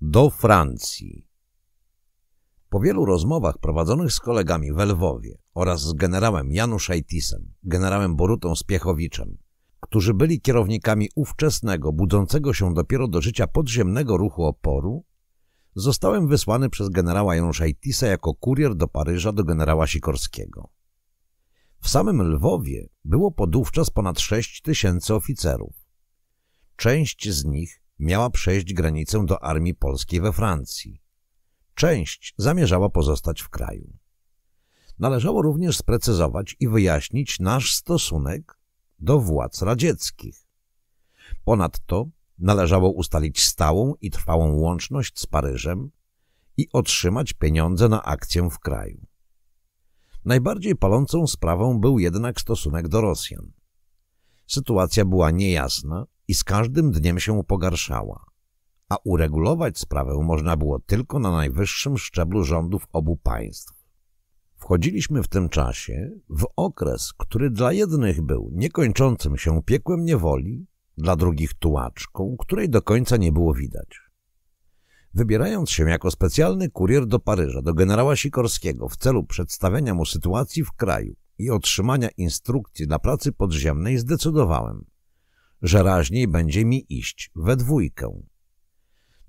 Do Francji. Po wielu rozmowach prowadzonych z kolegami w Lwowie oraz z generałem Januszajtisem, generałem Borutą Spiechowiczem, którzy byli kierownikami ówczesnego, budzącego się dopiero do życia podziemnego ruchu oporu, zostałem wysłany przez generała Januszajtisa jako kurier do Paryża do generała Sikorskiego. W samym Lwowie było podówczas ponad 6 tysięcy oficerów. Część z nich miała przejść granicę do armii polskiej we Francji. Część zamierzała pozostać w kraju. Należało również sprecyzować i wyjaśnić nasz stosunek do władz radzieckich. Ponadto należało ustalić stałą i trwałą łączność z Paryżem i otrzymać pieniądze na akcję w kraju. Najbardziej palącą sprawą był jednak stosunek do Rosjan. Sytuacja była niejasna i z każdym dniem się pogarszała, a uregulować sprawę można było tylko na najwyższym szczeblu rządów obu państw. Wchodziliśmy w tym czasie w okres, który dla jednych był niekończącym się piekłem niewoli, dla drugich tułaczką, której do końca nie było widać. Wybierając się jako specjalny kurier do Paryża, do generała Sikorskiego w celu przedstawienia mu sytuacji w kraju i otrzymania instrukcji dla pracy podziemnej zdecydowałem, że raźniej będzie mi iść we dwójkę.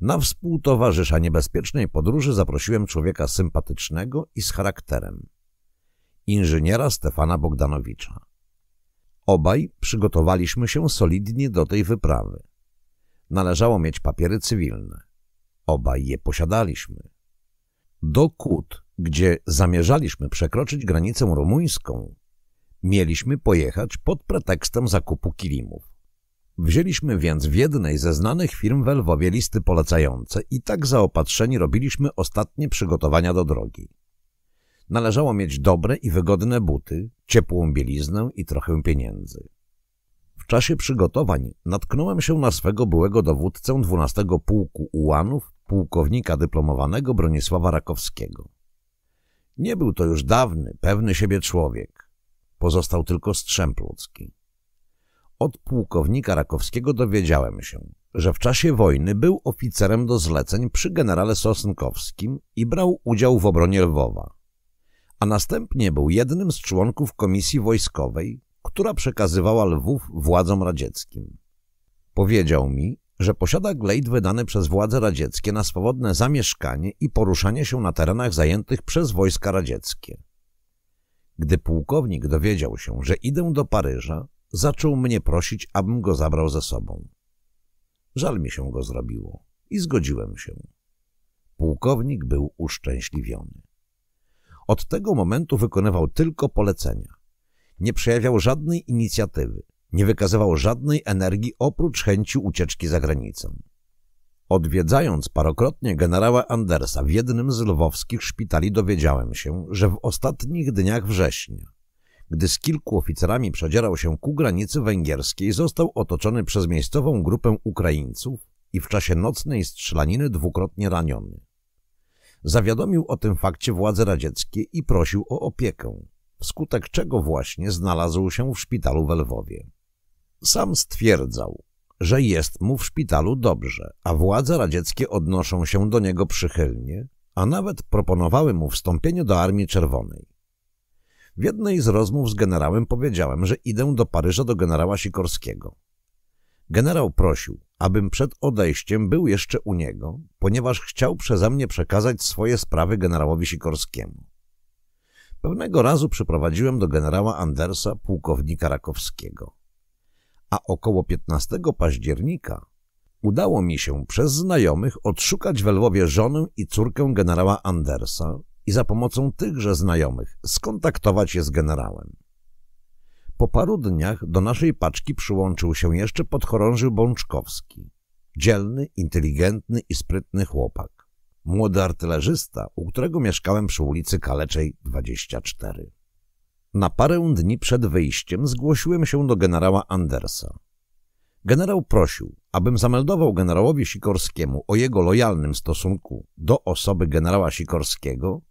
Na współtowarzysza niebezpiecznej podróży zaprosiłem człowieka sympatycznego i z charakterem. Inżyniera Stefana Bogdanowicza. Obaj przygotowaliśmy się solidnie do tej wyprawy. Należało mieć papiery cywilne. Obaj je posiadaliśmy. Do Kut, gdzie zamierzaliśmy przekroczyć granicę rumuńską, mieliśmy pojechać pod pretekstem zakupu kilimów. Wzięliśmy więc w jednej ze znanych firm w Lwowie listy polecające i tak zaopatrzeni robiliśmy ostatnie przygotowania do drogi. Należało mieć dobre i wygodne buty, ciepłą bieliznę i trochę pieniędzy. W czasie przygotowań natknąłem się na swego byłego dowódcę 12 Pułku Ułanów, pułkownika dyplomowanego Bronisława Rakowskiego. Nie był to już dawny, pewny siebie człowiek. Pozostał tylko strzęp ludzki. Od pułkownika Rakowskiego dowiedziałem się, że w czasie wojny był oficerem do zleceń przy generale Sosnkowskim i brał udział w obronie Lwowa, a następnie był jednym z członków komisji wojskowej, która przekazywała Lwów władzom radzieckim. Powiedział mi, że posiada glejt wydany przez władze radzieckie na swobodne zamieszkanie i poruszanie się na terenach zajętych przez wojska radzieckie. Gdy pułkownik dowiedział się, że idę do Paryża, zaczął mnie prosić, abym go zabrał ze sobą. Żal mi się go zrobiło i zgodziłem się. Pułkownik był uszczęśliwiony. Od tego momentu wykonywał tylko polecenia. Nie przejawiał żadnej inicjatywy, nie wykazywał żadnej energii oprócz chęci ucieczki za granicę. Odwiedzając parokrotnie generała Andersa w jednym z lwowskich szpitali dowiedziałem się, że w ostatnich dniach września gdy z kilku oficerami przedzierał się ku granicy węgierskiej, został otoczony przez miejscową grupę Ukraińców i w czasie nocnej strzelaniny dwukrotnie raniony. Zawiadomił o tym fakcie władze radzieckie i prosił o opiekę, wskutek czego właśnie znalazł się w szpitalu w Lwowie. Sam stwierdzał, że jest mu w szpitalu dobrze, a władze radzieckie odnoszą się do niego przychylnie, a nawet proponowały mu wstąpienie do Armii Czerwonej. W jednej z rozmów z generałem powiedziałem, że idę do Paryża do generała Sikorskiego. Generał prosił, abym przed odejściem był jeszcze u niego, ponieważ chciał przeze mnie przekazać swoje sprawy generałowi Sikorskiemu. Pewnego razu przyprowadziłem do generała Andersa pułkownika Rakowskiego. A około 15 października udało mi się przez znajomych odszukać w Lwowie żonę i córkę generała Andersa, i za pomocą tychże znajomych skontaktować się z generałem. Po paru dniach do naszej paczki przyłączył się jeszcze podchorąży Bączkowski. Dzielny, inteligentny i sprytny chłopak. Młody artylerzysta, u którego mieszkałem przy ulicy Kaleczej 24. Na parę dni przed wyjściem zgłosiłem się do generała Andersa. Generał prosił, abym zameldował generałowi Sikorskiemu o jego lojalnym stosunku do osoby generała Sikorskiego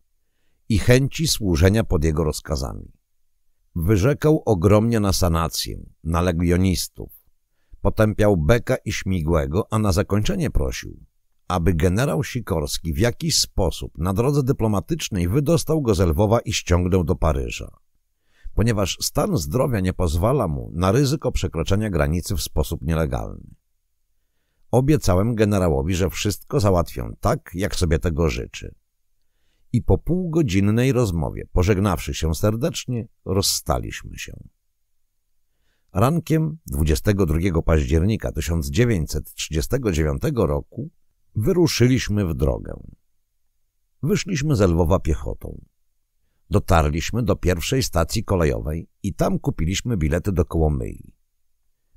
i chęci służenia pod jego rozkazami. Wyrzekał ogromnie na sanację, na legionistów. Potępiał Beka i Śmigłego, a na zakończenie prosił, aby generał Sikorski w jakiś sposób na drodze dyplomatycznej wydostał go z Lwowa i ściągnął do Paryża. Ponieważ stan zdrowia nie pozwala mu na ryzyko przekroczenia granicy w sposób nielegalny. Obiecałem generałowi, że wszystko załatwię tak, jak sobie tego życzy i po półgodzinnej rozmowie, pożegnawszy się serdecznie, rozstaliśmy się. Rankiem 22 października 1939 roku wyruszyliśmy w drogę. Wyszliśmy z Lwowa piechotą. Dotarliśmy do pierwszej stacji kolejowej i tam kupiliśmy bilety do Kołomyi.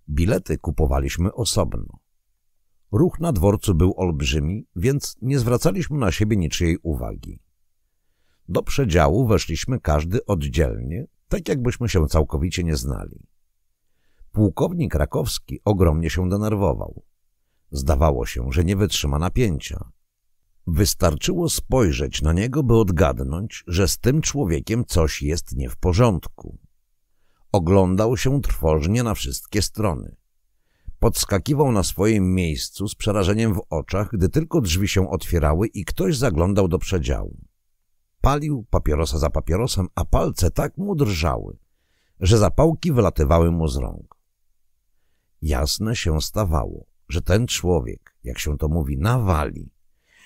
Bilety kupowaliśmy osobno. Ruch na dworcu był olbrzymi, więc nie zwracaliśmy na siebie niczyjej uwagi. Do przedziału weszliśmy każdy oddzielnie, tak jakbyśmy się całkowicie nie znali. Pułkownik Rakowski ogromnie się denerwował. Zdawało się, że nie wytrzyma napięcia. Wystarczyło spojrzeć na niego, by odgadnąć, że z tym człowiekiem coś jest nie w porządku. Oglądał się trwożnie na wszystkie strony. Podskakiwał na swoim miejscu z przerażeniem w oczach, gdy tylko drzwi się otwierały i ktoś zaglądał do przedziału. Palił papierosa za papierosem, a palce tak mu drżały, że zapałki wylatywały mu z rąk. Jasne się stawało, że ten człowiek, jak się to mówi, nawali,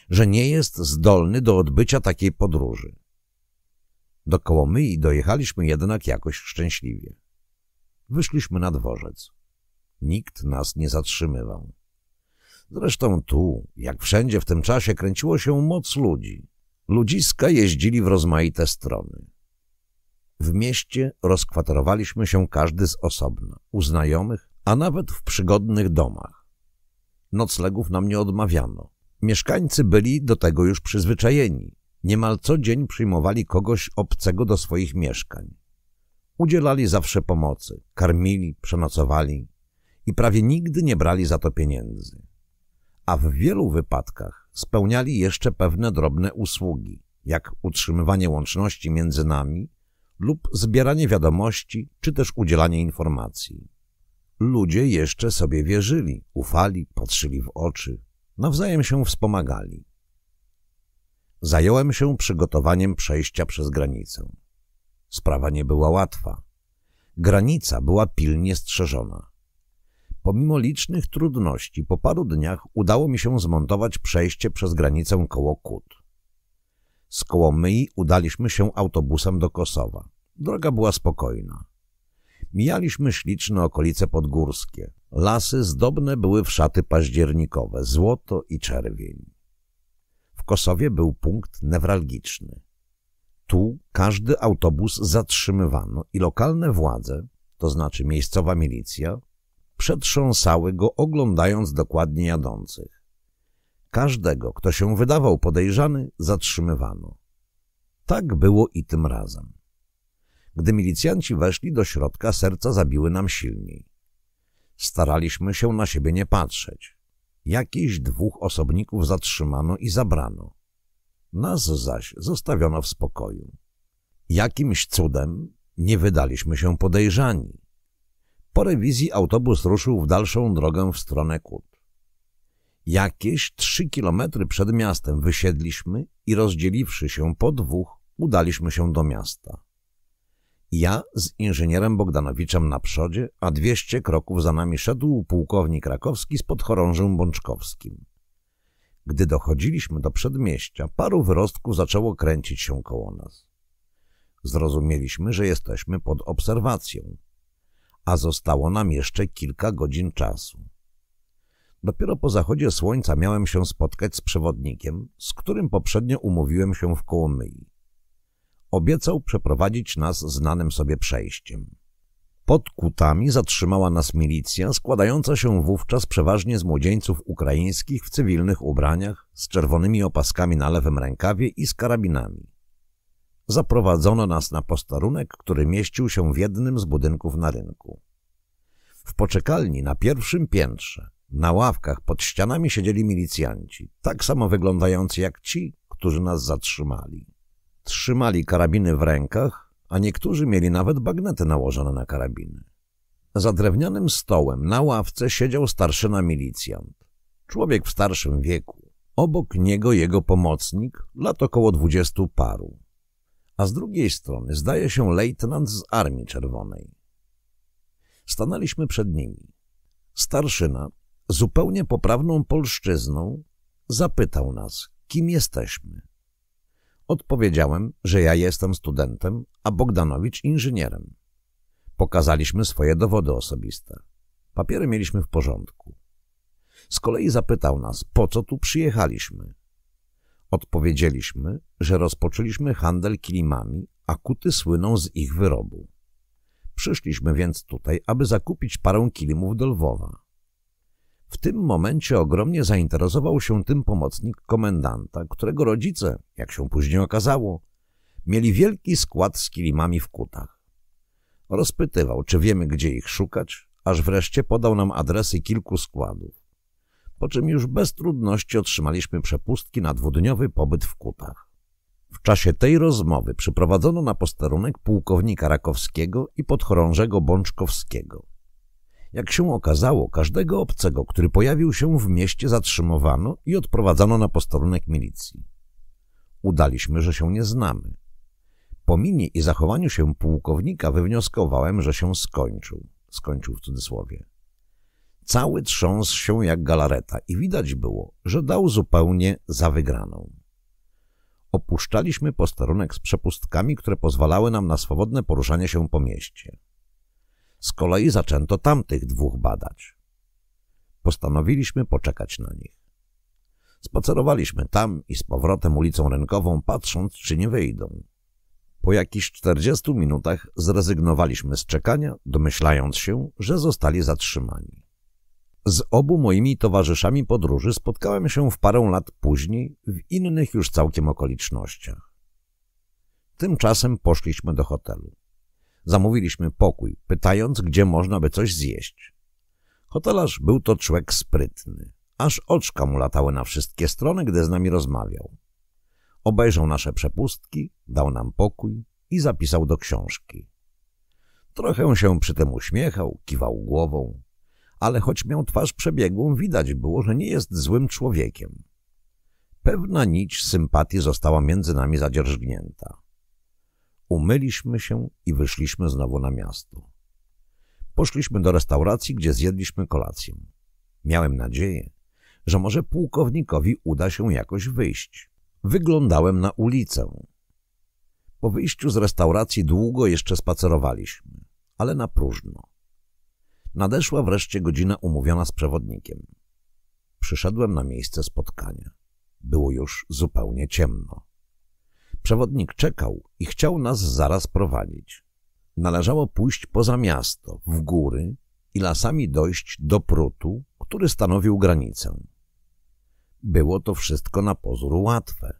że nie jest zdolny do odbycia takiej podróży. Do i dojechaliśmy jednak jakoś szczęśliwie. Wyszliśmy na dworzec. Nikt nas nie zatrzymywał. Zresztą tu, jak wszędzie w tym czasie, kręciło się moc ludzi. Ludziska jeździli w rozmaite strony. W mieście rozkwaterowaliśmy się każdy z osobna, u znajomych, a nawet w przygodnych domach. Noclegów nam nie odmawiano. Mieszkańcy byli do tego już przyzwyczajeni. Niemal co dzień przyjmowali kogoś obcego do swoich mieszkań. Udzielali zawsze pomocy, karmili, przenocowali i prawie nigdy nie brali za to pieniędzy. A w wielu wypadkach spełniali jeszcze pewne drobne usługi, jak utrzymywanie łączności między nami lub zbieranie wiadomości, czy też udzielanie informacji. Ludzie jeszcze sobie wierzyli, ufali, patrzyli w oczy, nawzajem się wspomagali. Zająłem się przygotowaniem przejścia przez granicę. Sprawa nie była łatwa. Granica była pilnie strzeżona. Pomimo licznych trudności, po paru dniach udało mi się zmontować przejście przez granicę koło Kut. Z Kołomyi udaliśmy się autobusem do Kosowa. Droga była spokojna. Mijaliśmy śliczne okolice podgórskie. Lasy zdobne były w szaty październikowe, złoto i czerwień. W Kosowie był punkt newralgiczny. Tu każdy autobus zatrzymywano i lokalne władze, to znaczy miejscowa milicja, przetrząsały go, oglądając dokładnie jadących. Każdego, kto się wydawał podejrzany, zatrzymywano. Tak było i tym razem. Gdy milicjanci weszli do środka, serca zabiły nam silniej. Staraliśmy się na siebie nie patrzeć. Jakichś dwóch osobników zatrzymano i zabrano. Nas zaś zostawiono w spokoju. Jakimś cudem nie wydaliśmy się podejrzani. Po rewizji autobus ruszył w dalszą drogę w stronę Kut. Jakieś trzy kilometry przed miastem wysiedliśmy i rozdzieliwszy się po dwóch, udaliśmy się do miasta. Ja z inżynierem Bogdanowiczem na przodzie, a dwieście kroków za nami szedł pułkownik Rakowski z podchorążym Bączkowskim. Gdy dochodziliśmy do przedmieścia, paru wyrostków zaczęło kręcić się koło nas. Zrozumieliśmy, że jesteśmy pod obserwacją a zostało nam jeszcze kilka godzin czasu. Dopiero po zachodzie słońca miałem się spotkać z przewodnikiem, z którym poprzednio umówiłem się w Kołomyi. Obiecał przeprowadzić nas znanym sobie przejściem. Pod kutami zatrzymała nas milicja, składająca się wówczas przeważnie z młodzieńców ukraińskich w cywilnych ubraniach, z czerwonymi opaskami na lewym rękawie i z karabinami zaprowadzono nas na posterunek, który mieścił się w jednym z budynków na rynku. W poczekalni na pierwszym piętrze, na ławkach pod ścianami siedzieli milicjanci, tak samo wyglądający jak ci, którzy nas zatrzymali. Trzymali karabiny w rękach, a niektórzy mieli nawet bagnety nałożone na karabiny. Za drewnianym stołem na ławce siedział starszyna milicjant, człowiek w starszym wieku. Obok niego jego pomocnik, lat około dwudziestu paru a z drugiej strony zdaje się lejtnant z Armii Czerwonej. Stanęliśmy przed nimi. Starszyna, zupełnie poprawną polszczyzną, zapytał nas, kim jesteśmy. Odpowiedziałem, że ja jestem studentem, a Bogdanowicz inżynierem. Pokazaliśmy swoje dowody osobiste. Papiery mieliśmy w porządku. Z kolei zapytał nas, po co tu przyjechaliśmy. Odpowiedzieliśmy, że rozpoczęliśmy handel kilimami, a kuty słyną z ich wyrobu. Przyszliśmy więc tutaj, aby zakupić parę kilimów do Lwowa. W tym momencie ogromnie zainteresował się tym pomocnik komendanta, którego rodzice, jak się później okazało, mieli wielki skład z kilimami w kutach. Rozpytywał, czy wiemy, gdzie ich szukać, aż wreszcie podał nam adresy kilku składów po czym już bez trudności otrzymaliśmy przepustki na dwudniowy pobyt w Kutach. W czasie tej rozmowy przyprowadzono na posterunek pułkownika Rakowskiego i podchorążego Bączkowskiego. Jak się okazało, każdego obcego, który pojawił się w mieście, zatrzymowano i odprowadzano na posterunek milicji. Udaliśmy, że się nie znamy. Po minie i zachowaniu się pułkownika wywnioskowałem, że się skończył. Skończył w cudzysłowie. Cały trząsł się jak galareta i widać było, że dał zupełnie za wygraną. Opuszczaliśmy posterunek z przepustkami, które pozwalały nam na swobodne poruszanie się po mieście. Z kolei zaczęto tamtych dwóch badać. Postanowiliśmy poczekać na nich. Spacerowaliśmy tam i z powrotem ulicą rynkową, patrząc, czy nie wyjdą. Po jakichś 40 minutach zrezygnowaliśmy z czekania, domyślając się, że zostali zatrzymani. Z obu moimi towarzyszami podróży spotkałem się w parę lat później w innych już całkiem okolicznościach. Tymczasem poszliśmy do hotelu. Zamówiliśmy pokój, pytając, gdzie można by coś zjeść. Hotelarz był to człowiek sprytny. Aż oczka mu latały na wszystkie strony, gdy z nami rozmawiał. Obejrzał nasze przepustki, dał nam pokój i zapisał do książki. Trochę się przy tym uśmiechał, kiwał głową ale choć miał twarz przebiegłą, widać było, że nie jest złym człowiekiem. Pewna nić sympatii została między nami zadzierżgnięta. Umyliśmy się i wyszliśmy znowu na miasto. Poszliśmy do restauracji, gdzie zjedliśmy kolację. Miałem nadzieję, że może pułkownikowi uda się jakoś wyjść. Wyglądałem na ulicę. Po wyjściu z restauracji długo jeszcze spacerowaliśmy, ale na próżno. Nadeszła wreszcie godzina umówiona z przewodnikiem. Przyszedłem na miejsce spotkania. Było już zupełnie ciemno. Przewodnik czekał i chciał nas zaraz prowadzić. Należało pójść poza miasto, w góry i lasami dojść do prutu, który stanowił granicę. Było to wszystko na pozór łatwe.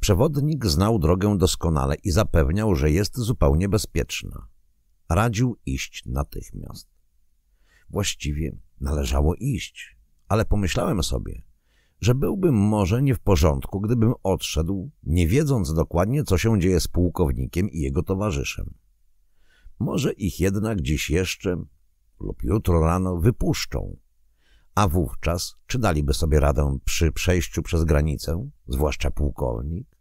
Przewodnik znał drogę doskonale i zapewniał, że jest zupełnie bezpieczna. Radził iść natychmiast właściwie należało iść. Ale pomyślałem sobie, że byłbym może nie w porządku, gdybym odszedł, nie wiedząc dokładnie, co się dzieje z pułkownikiem i jego towarzyszem. Może ich jednak dziś jeszcze lub jutro rano wypuszczą. A wówczas czy daliby sobie radę przy przejściu przez granicę, zwłaszcza pułkownik?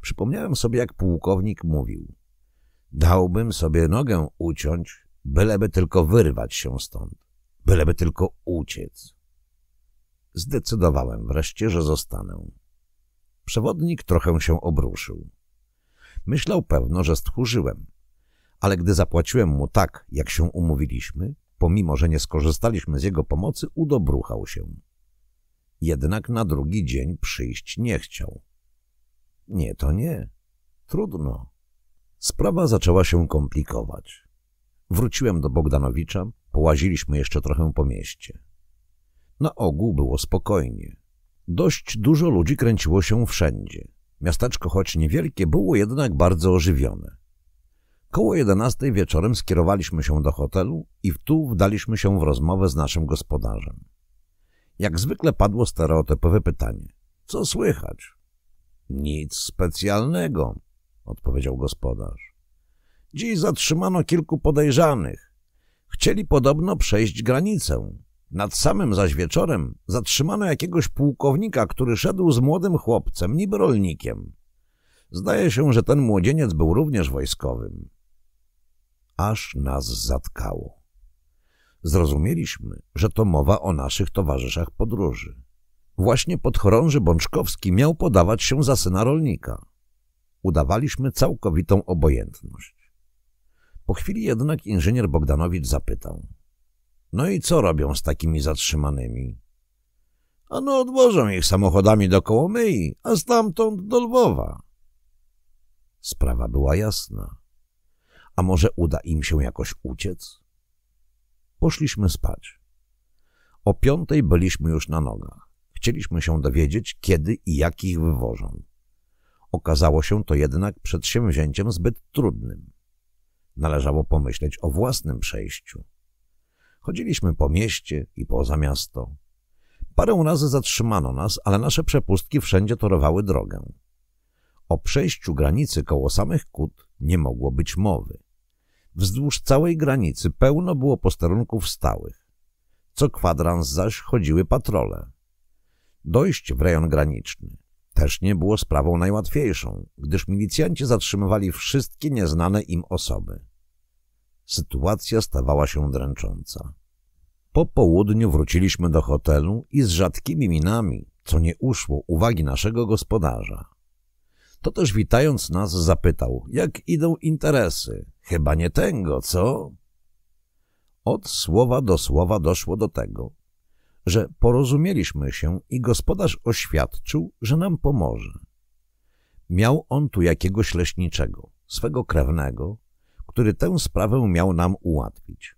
Przypomniałem sobie, jak pułkownik mówił. Dałbym sobie nogę uciąć, byleby tylko wyrwać się stąd, byleby tylko uciec. Zdecydowałem wreszcie, że zostanę. Przewodnik trochę się obruszył. Myślał pewno, że stchórzyłem, ale gdy zapłaciłem mu tak, jak się umówiliśmy, pomimo, że nie skorzystaliśmy z jego pomocy, udobruchał się. Jednak na drugi dzień przyjść nie chciał. Nie, to nie. Trudno. Sprawa zaczęła się komplikować. Wróciłem do Bogdanowicza, połaziliśmy jeszcze trochę po mieście. Na ogół było spokojnie. Dość dużo ludzi kręciło się wszędzie. Miasteczko, choć niewielkie, było jednak bardzo ożywione. Koło jedenastej wieczorem skierowaliśmy się do hotelu i tu wdaliśmy się w rozmowę z naszym gospodarzem. Jak zwykle padło stereotypowe pytanie. Co słychać? Nic specjalnego, odpowiedział gospodarz. Dziś zatrzymano kilku podejrzanych. Chcieli podobno przejść granicę. Nad samym zaś wieczorem zatrzymano jakiegoś pułkownika, który szedł z młodym chłopcem, niby rolnikiem. Zdaje się, że ten młodzieniec był również wojskowym. Aż nas zatkało. Zrozumieliśmy, że to mowa o naszych towarzyszach podróży. Właśnie podchorąży Bączkowski miał podawać się za syna rolnika. Udawaliśmy całkowitą obojętność. Po chwili jednak inżynier Bogdanowicz zapytał. No i co robią z takimi zatrzymanymi? Ano odwożą ich samochodami do Kołomyi, a stamtąd do Lwowa. Sprawa była jasna. A może uda im się jakoś uciec? Poszliśmy spać. O piątej byliśmy już na nogach. Chcieliśmy się dowiedzieć, kiedy i jak ich wywożą. Okazało się to jednak przedsięwzięciem zbyt trudnym należało pomyśleć o własnym przejściu. Chodziliśmy po mieście i poza miasto. Parę razy zatrzymano nas, ale nasze przepustki wszędzie torowały drogę. O przejściu granicy koło samych kut nie mogło być mowy. Wzdłuż całej granicy pełno było posterunków stałych. Co kwadrans zaś chodziły patrole. Dojść w rejon graniczny, też nie było sprawą najłatwiejszą, gdyż milicjanci zatrzymywali wszystkie nieznane im osoby. Sytuacja stawała się dręcząca. Po południu wróciliśmy do hotelu i z rzadkimi minami, co nie uszło uwagi naszego gospodarza. To też witając nas zapytał, jak idą interesy. Chyba nie tego, co? Od słowa do słowa doszło do tego, że porozumieliśmy się i gospodarz oświadczył, że nam pomoże. Miał on tu jakiegoś leśniczego, swego krewnego, który tę sprawę miał nam ułatwić.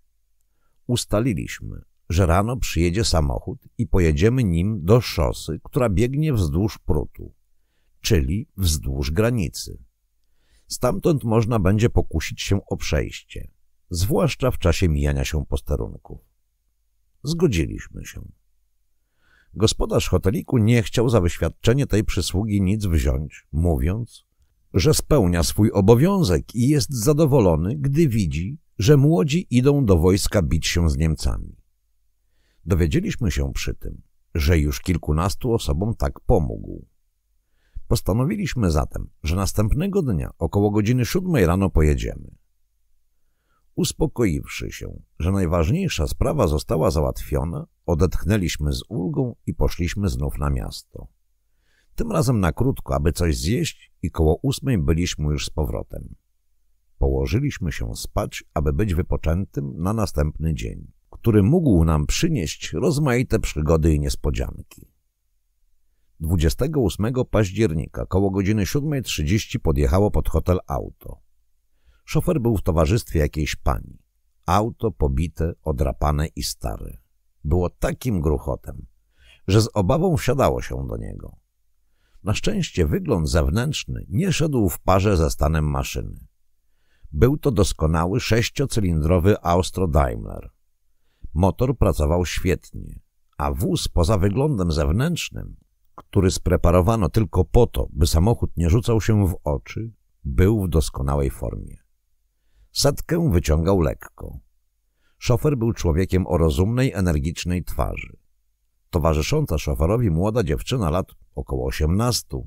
Ustaliliśmy, że rano przyjedzie samochód i pojedziemy nim do szosy, która biegnie wzdłuż prutu, czyli wzdłuż granicy. Stamtąd można będzie pokusić się o przejście, zwłaszcza w czasie mijania się posterunków. Zgodziliśmy się. Gospodarz hoteliku nie chciał za wyświadczenie tej przysługi nic wziąć, mówiąc, że spełnia swój obowiązek i jest zadowolony, gdy widzi, że młodzi idą do wojska bić się z Niemcami. Dowiedzieliśmy się przy tym, że już kilkunastu osobom tak pomógł. Postanowiliśmy zatem, że następnego dnia około godziny siódmej rano pojedziemy. Uspokoiwszy się, że najważniejsza sprawa została załatwiona, odetchnęliśmy z ulgą i poszliśmy znów na miasto. Tym razem na krótko, aby coś zjeść i koło ósmej byliśmy już z powrotem. Położyliśmy się spać, aby być wypoczętym na następny dzień, który mógł nam przynieść rozmaite przygody i niespodzianki. 28 października koło godziny 7.30 podjechało pod hotel auto. Szofer był w towarzystwie jakiejś pani. Auto pobite, odrapane i stare. Było takim gruchotem, że z obawą wsiadało się do niego. Na szczęście wygląd zewnętrzny nie szedł w parze ze stanem maszyny. Był to doskonały sześciocylindrowy Austro Daimler. Motor pracował świetnie, a wóz poza wyglądem zewnętrznym, który spreparowano tylko po to, by samochód nie rzucał się w oczy, był w doskonałej formie. Setkę wyciągał lekko. Szofer był człowiekiem o rozumnej, energicznej twarzy. Towarzysząca szoferowi młoda dziewczyna lat około osiemnastu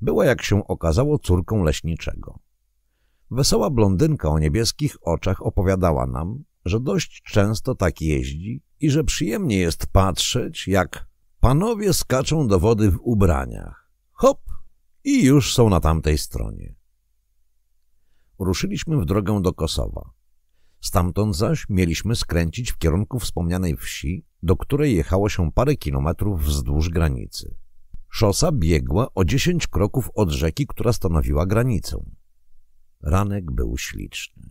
była, jak się okazało, córką leśniczego. Wesoła blondynka o niebieskich oczach opowiadała nam, że dość często tak jeździ i że przyjemnie jest patrzeć, jak panowie skaczą do wody w ubraniach. Hop! I już są na tamtej stronie ruszyliśmy w drogę do Kosowa. Stamtąd zaś mieliśmy skręcić w kierunku wspomnianej wsi, do której jechało się parę kilometrów wzdłuż granicy. Szosa biegła o dziesięć kroków od rzeki, która stanowiła granicę. Ranek był śliczny.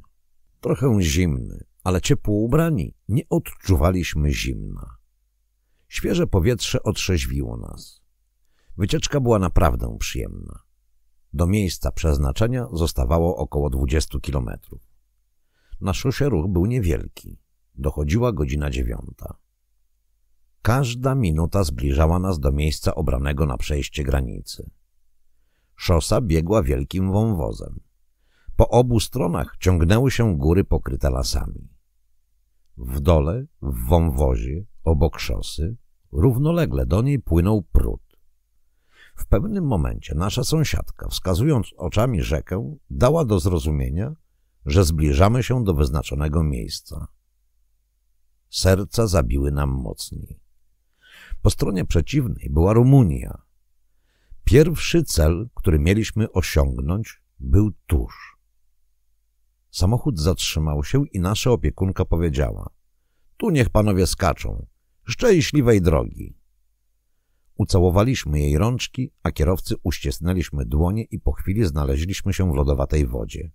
Trochę zimny, ale ciepło ubrani nie odczuwaliśmy zimna. Świeże powietrze otrzeźwiło nas. Wycieczka była naprawdę przyjemna. Do miejsca przeznaczenia zostawało około 20 kilometrów. Na szosie ruch był niewielki. Dochodziła godzina dziewiąta. Każda minuta zbliżała nas do miejsca obranego na przejście granicy. Szosa biegła wielkim wąwozem. Po obu stronach ciągnęły się góry pokryte lasami. W dole, w wąwozie, obok szosy, równolegle do niej płynął prut. W pewnym momencie nasza sąsiadka, wskazując oczami rzekę, dała do zrozumienia, że zbliżamy się do wyznaczonego miejsca. Serca zabiły nam mocniej. Po stronie przeciwnej była Rumunia. Pierwszy cel, który mieliśmy osiągnąć, był tuż. Samochód zatrzymał się i nasza opiekunka powiedziała – tu niech panowie skaczą. Szczęśliwej drogi! Ucałowaliśmy jej rączki, a kierowcy uścisnęliśmy dłonie i po chwili znaleźliśmy się w lodowatej wodzie.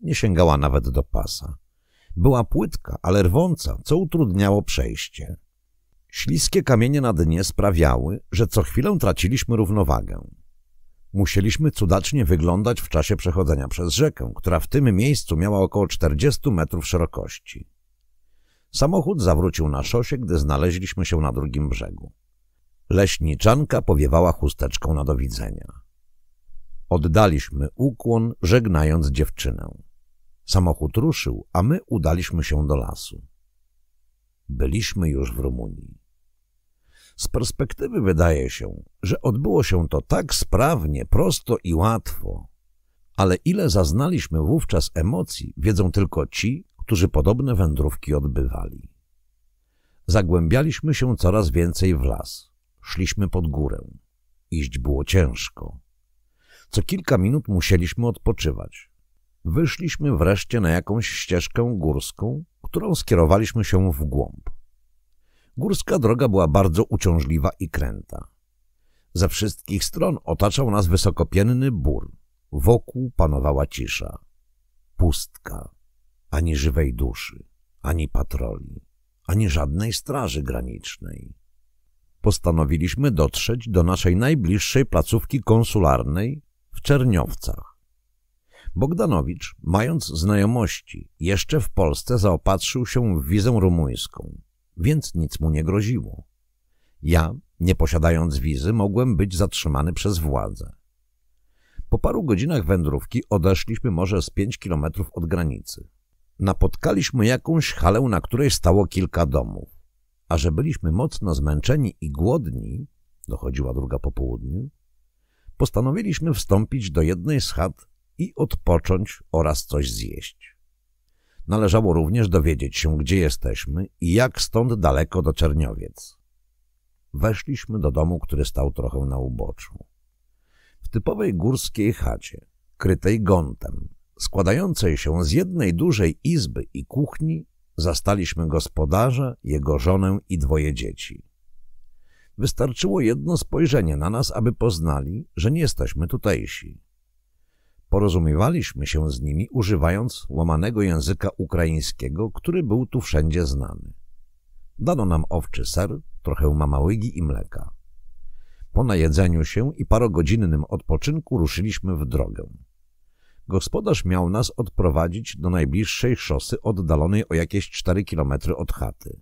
Nie sięgała nawet do pasa. Była płytka, ale rwąca, co utrudniało przejście. Śliskie kamienie na dnie sprawiały, że co chwilę traciliśmy równowagę. Musieliśmy cudacznie wyglądać w czasie przechodzenia przez rzekę, która w tym miejscu miała około 40 metrów szerokości. Samochód zawrócił na szosie, gdy znaleźliśmy się na drugim brzegu. Leśniczanka powiewała chusteczką na do widzenia. Oddaliśmy ukłon, żegnając dziewczynę. Samochód ruszył, a my udaliśmy się do lasu. Byliśmy już w Rumunii. Z perspektywy wydaje się, że odbyło się to tak sprawnie, prosto i łatwo. Ale ile zaznaliśmy wówczas emocji, wiedzą tylko ci, którzy podobne wędrówki odbywali. Zagłębialiśmy się coraz więcej w las. Szliśmy pod górę. Iść było ciężko. Co kilka minut musieliśmy odpoczywać. Wyszliśmy wreszcie na jakąś ścieżkę górską, którą skierowaliśmy się w głąb. Górska droga była bardzo uciążliwa i kręta. Ze wszystkich stron otaczał nas wysokopienny bór. Wokół panowała cisza. Pustka. Ani żywej duszy, ani patroli, ani żadnej straży granicznej postanowiliśmy dotrzeć do naszej najbliższej placówki konsularnej w Czerniowcach. Bogdanowicz, mając znajomości, jeszcze w Polsce zaopatrzył się w wizę rumuńską, więc nic mu nie groziło. Ja, nie posiadając wizy, mogłem być zatrzymany przez władzę. Po paru godzinach wędrówki odeszliśmy może z pięć kilometrów od granicy. Napotkaliśmy jakąś halę, na której stało kilka domów a że byliśmy mocno zmęczeni i głodni, dochodziła druga po południu, postanowiliśmy wstąpić do jednej z chat i odpocząć oraz coś zjeść. Należało również dowiedzieć się, gdzie jesteśmy i jak stąd daleko do Czerniowiec. Weszliśmy do domu, który stał trochę na uboczu. W typowej górskiej chacie, krytej gątem, składającej się z jednej dużej izby i kuchni Zastaliśmy gospodarza, jego żonę i dwoje dzieci. Wystarczyło jedno spojrzenie na nas, aby poznali, że nie jesteśmy tutejsi. Porozumiewaliśmy się z nimi, używając łamanego języka ukraińskiego, który był tu wszędzie znany. Dano nam owczy ser, trochę mamałygi i mleka. Po najedzeniu się i parogodzinnym odpoczynku ruszyliśmy w drogę gospodarz miał nas odprowadzić do najbliższej szosy oddalonej o jakieś 4 kilometry od chaty.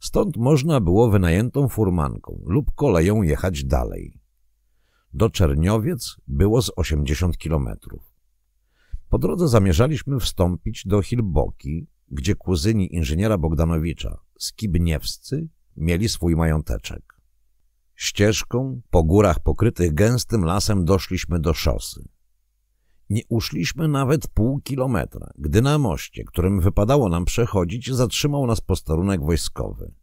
Stąd można było wynajętą furmanką lub koleją jechać dalej. Do Czerniowiec było z 80 kilometrów. Po drodze zamierzaliśmy wstąpić do Hilboki, gdzie kuzyni inżyniera Bogdanowicza, skibniewscy, mieli swój mająteczek. Ścieżką, po górach pokrytych gęstym lasem doszliśmy do szosy. Nie uszliśmy nawet pół kilometra, gdy na moście, którym wypadało nam przechodzić, zatrzymał nas posterunek wojskowy.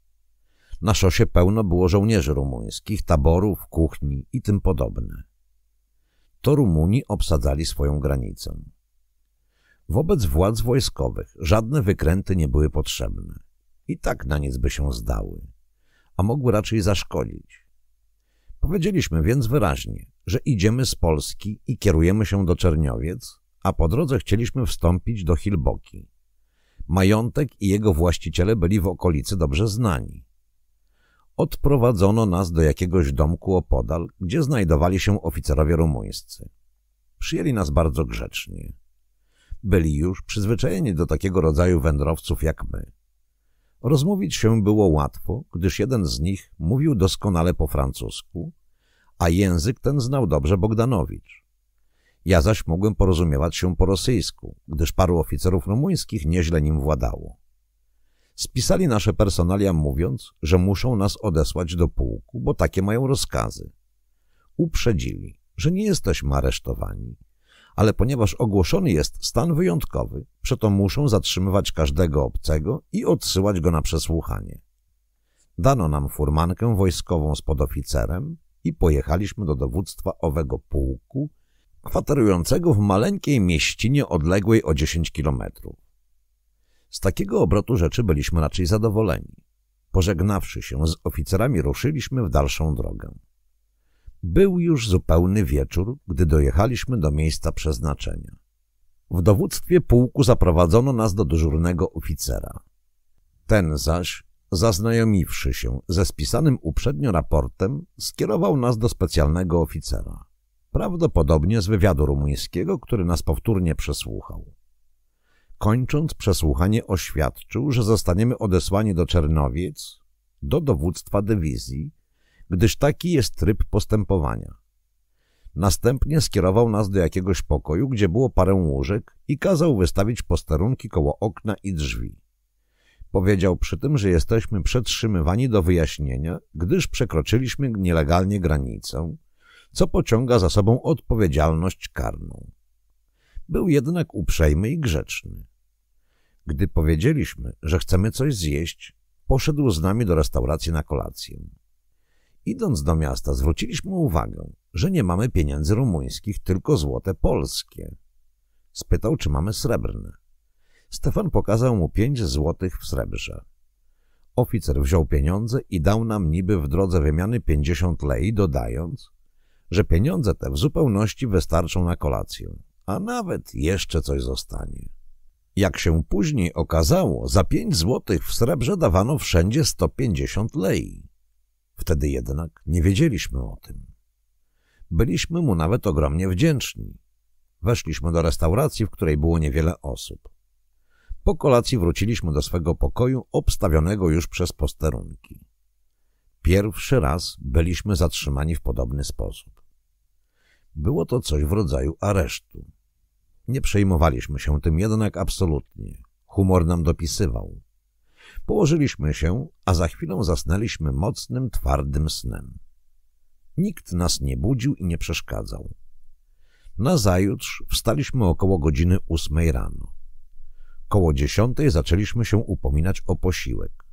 Na szosie pełno było żołnierzy rumuńskich, taborów, kuchni i tym podobne. To Rumuni obsadzali swoją granicę. Wobec władz wojskowych żadne wykręty nie były potrzebne. I tak na nic by się zdały, a mogły raczej zaszkodzić. Powiedzieliśmy więc wyraźnie, że idziemy z Polski i kierujemy się do Czerniowiec, a po drodze chcieliśmy wstąpić do Hilboki. Majątek i jego właściciele byli w okolicy dobrze znani. Odprowadzono nas do jakiegoś domku opodal, gdzie znajdowali się oficerowie rumuńscy. Przyjęli nas bardzo grzecznie. Byli już przyzwyczajeni do takiego rodzaju wędrowców jak my – Rozmówić się było łatwo, gdyż jeden z nich mówił doskonale po francusku, a język ten znał dobrze Bogdanowicz. Ja zaś mogłem porozumiewać się po rosyjsku, gdyż paru oficerów rumuńskich nieźle nim władało. Spisali nasze personalia mówiąc, że muszą nas odesłać do pułku, bo takie mają rozkazy. Uprzedzili, że nie jesteśmy aresztowani, ale ponieważ ogłoszony jest stan wyjątkowy, przeto muszą zatrzymywać każdego obcego i odsyłać go na przesłuchanie. Dano nam furmankę wojskową z podoficerem i pojechaliśmy do dowództwa owego pułku, kwaterującego w maleńkiej mieścinie odległej o 10 kilometrów. Z takiego obrotu rzeczy byliśmy raczej zadowoleni. Pożegnawszy się z oficerami ruszyliśmy w dalszą drogę. Był już zupełny wieczór, gdy dojechaliśmy do miejsca przeznaczenia. W dowództwie pułku zaprowadzono nas do dyżurnego oficera. Ten zaś, zaznajomiwszy się ze spisanym uprzednio raportem, skierował nas do specjalnego oficera. Prawdopodobnie z wywiadu rumuńskiego, który nas powtórnie przesłuchał. Kończąc przesłuchanie oświadczył, że zostaniemy odesłani do Czernowiec, do dowództwa dywizji, gdyż taki jest tryb postępowania. Następnie skierował nas do jakiegoś pokoju, gdzie było parę łóżek i kazał wystawić posterunki koło okna i drzwi. Powiedział przy tym, że jesteśmy przetrzymywani do wyjaśnienia, gdyż przekroczyliśmy nielegalnie granicę, co pociąga za sobą odpowiedzialność karną. Był jednak uprzejmy i grzeczny. Gdy powiedzieliśmy, że chcemy coś zjeść, poszedł z nami do restauracji na kolację. Idąc do miasta zwróciliśmy uwagę, że nie mamy pieniędzy rumuńskich, tylko złote polskie. Spytał, czy mamy srebrne. Stefan pokazał mu pięć złotych w srebrze. Oficer wziął pieniądze i dał nam niby w drodze wymiany pięćdziesiąt lei, dodając, że pieniądze te w zupełności wystarczą na kolację, a nawet jeszcze coś zostanie. Jak się później okazało, za pięć złotych w srebrze dawano wszędzie 150 pięćdziesiąt lei. Wtedy jednak nie wiedzieliśmy o tym. Byliśmy mu nawet ogromnie wdzięczni. Weszliśmy do restauracji, w której było niewiele osób. Po kolacji wróciliśmy do swego pokoju, obstawionego już przez posterunki. Pierwszy raz byliśmy zatrzymani w podobny sposób. Było to coś w rodzaju aresztu. Nie przejmowaliśmy się tym jednak absolutnie. Humor nam dopisywał. Położyliśmy się, a za chwilę zasnęliśmy mocnym, twardym snem. Nikt nas nie budził i nie przeszkadzał. Nazajutrz wstaliśmy około godziny ósmej rano. Koło dziesiątej zaczęliśmy się upominać o posiłek.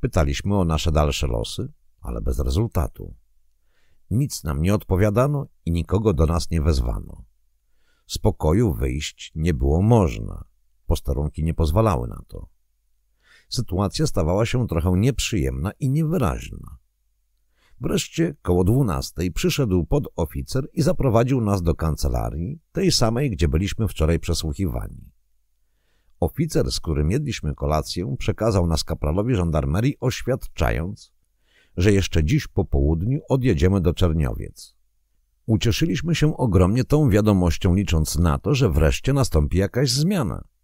Pytaliśmy o nasze dalsze losy, ale bez rezultatu. Nic nam nie odpowiadano i nikogo do nas nie wezwano. Z pokoju wyjść nie było można. Posterunki nie pozwalały na to sytuacja stawała się trochę nieprzyjemna i niewyraźna. Wreszcie koło dwunastej przyszedł podoficer i zaprowadził nas do kancelarii, tej samej, gdzie byliśmy wczoraj przesłuchiwani. Oficer, z którym jedliśmy kolację, przekazał nas kapralowi żandarmerii, oświadczając, że jeszcze dziś po południu odjedziemy do Czerniowiec. Ucieszyliśmy się ogromnie tą wiadomością, licząc na to, że wreszcie nastąpi jakaś zmiana –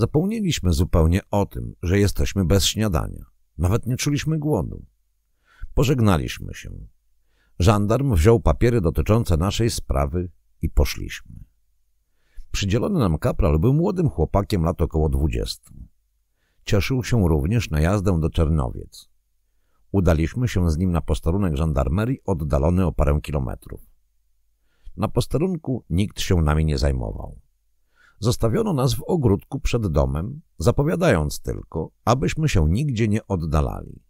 Zapomnieliśmy zupełnie o tym, że jesteśmy bez śniadania. Nawet nie czuliśmy głodu. Pożegnaliśmy się. Żandarm wziął papiery dotyczące naszej sprawy i poszliśmy. Przydzielony nam kapral był młodym chłopakiem lat około dwudziestu. Cieszył się również na jazdę do Czernowiec. Udaliśmy się z nim na posterunek żandarmerii oddalony o parę kilometrów. Na posterunku nikt się nami nie zajmował. Zostawiono nas w ogródku przed domem, zapowiadając tylko, abyśmy się nigdzie nie oddalali.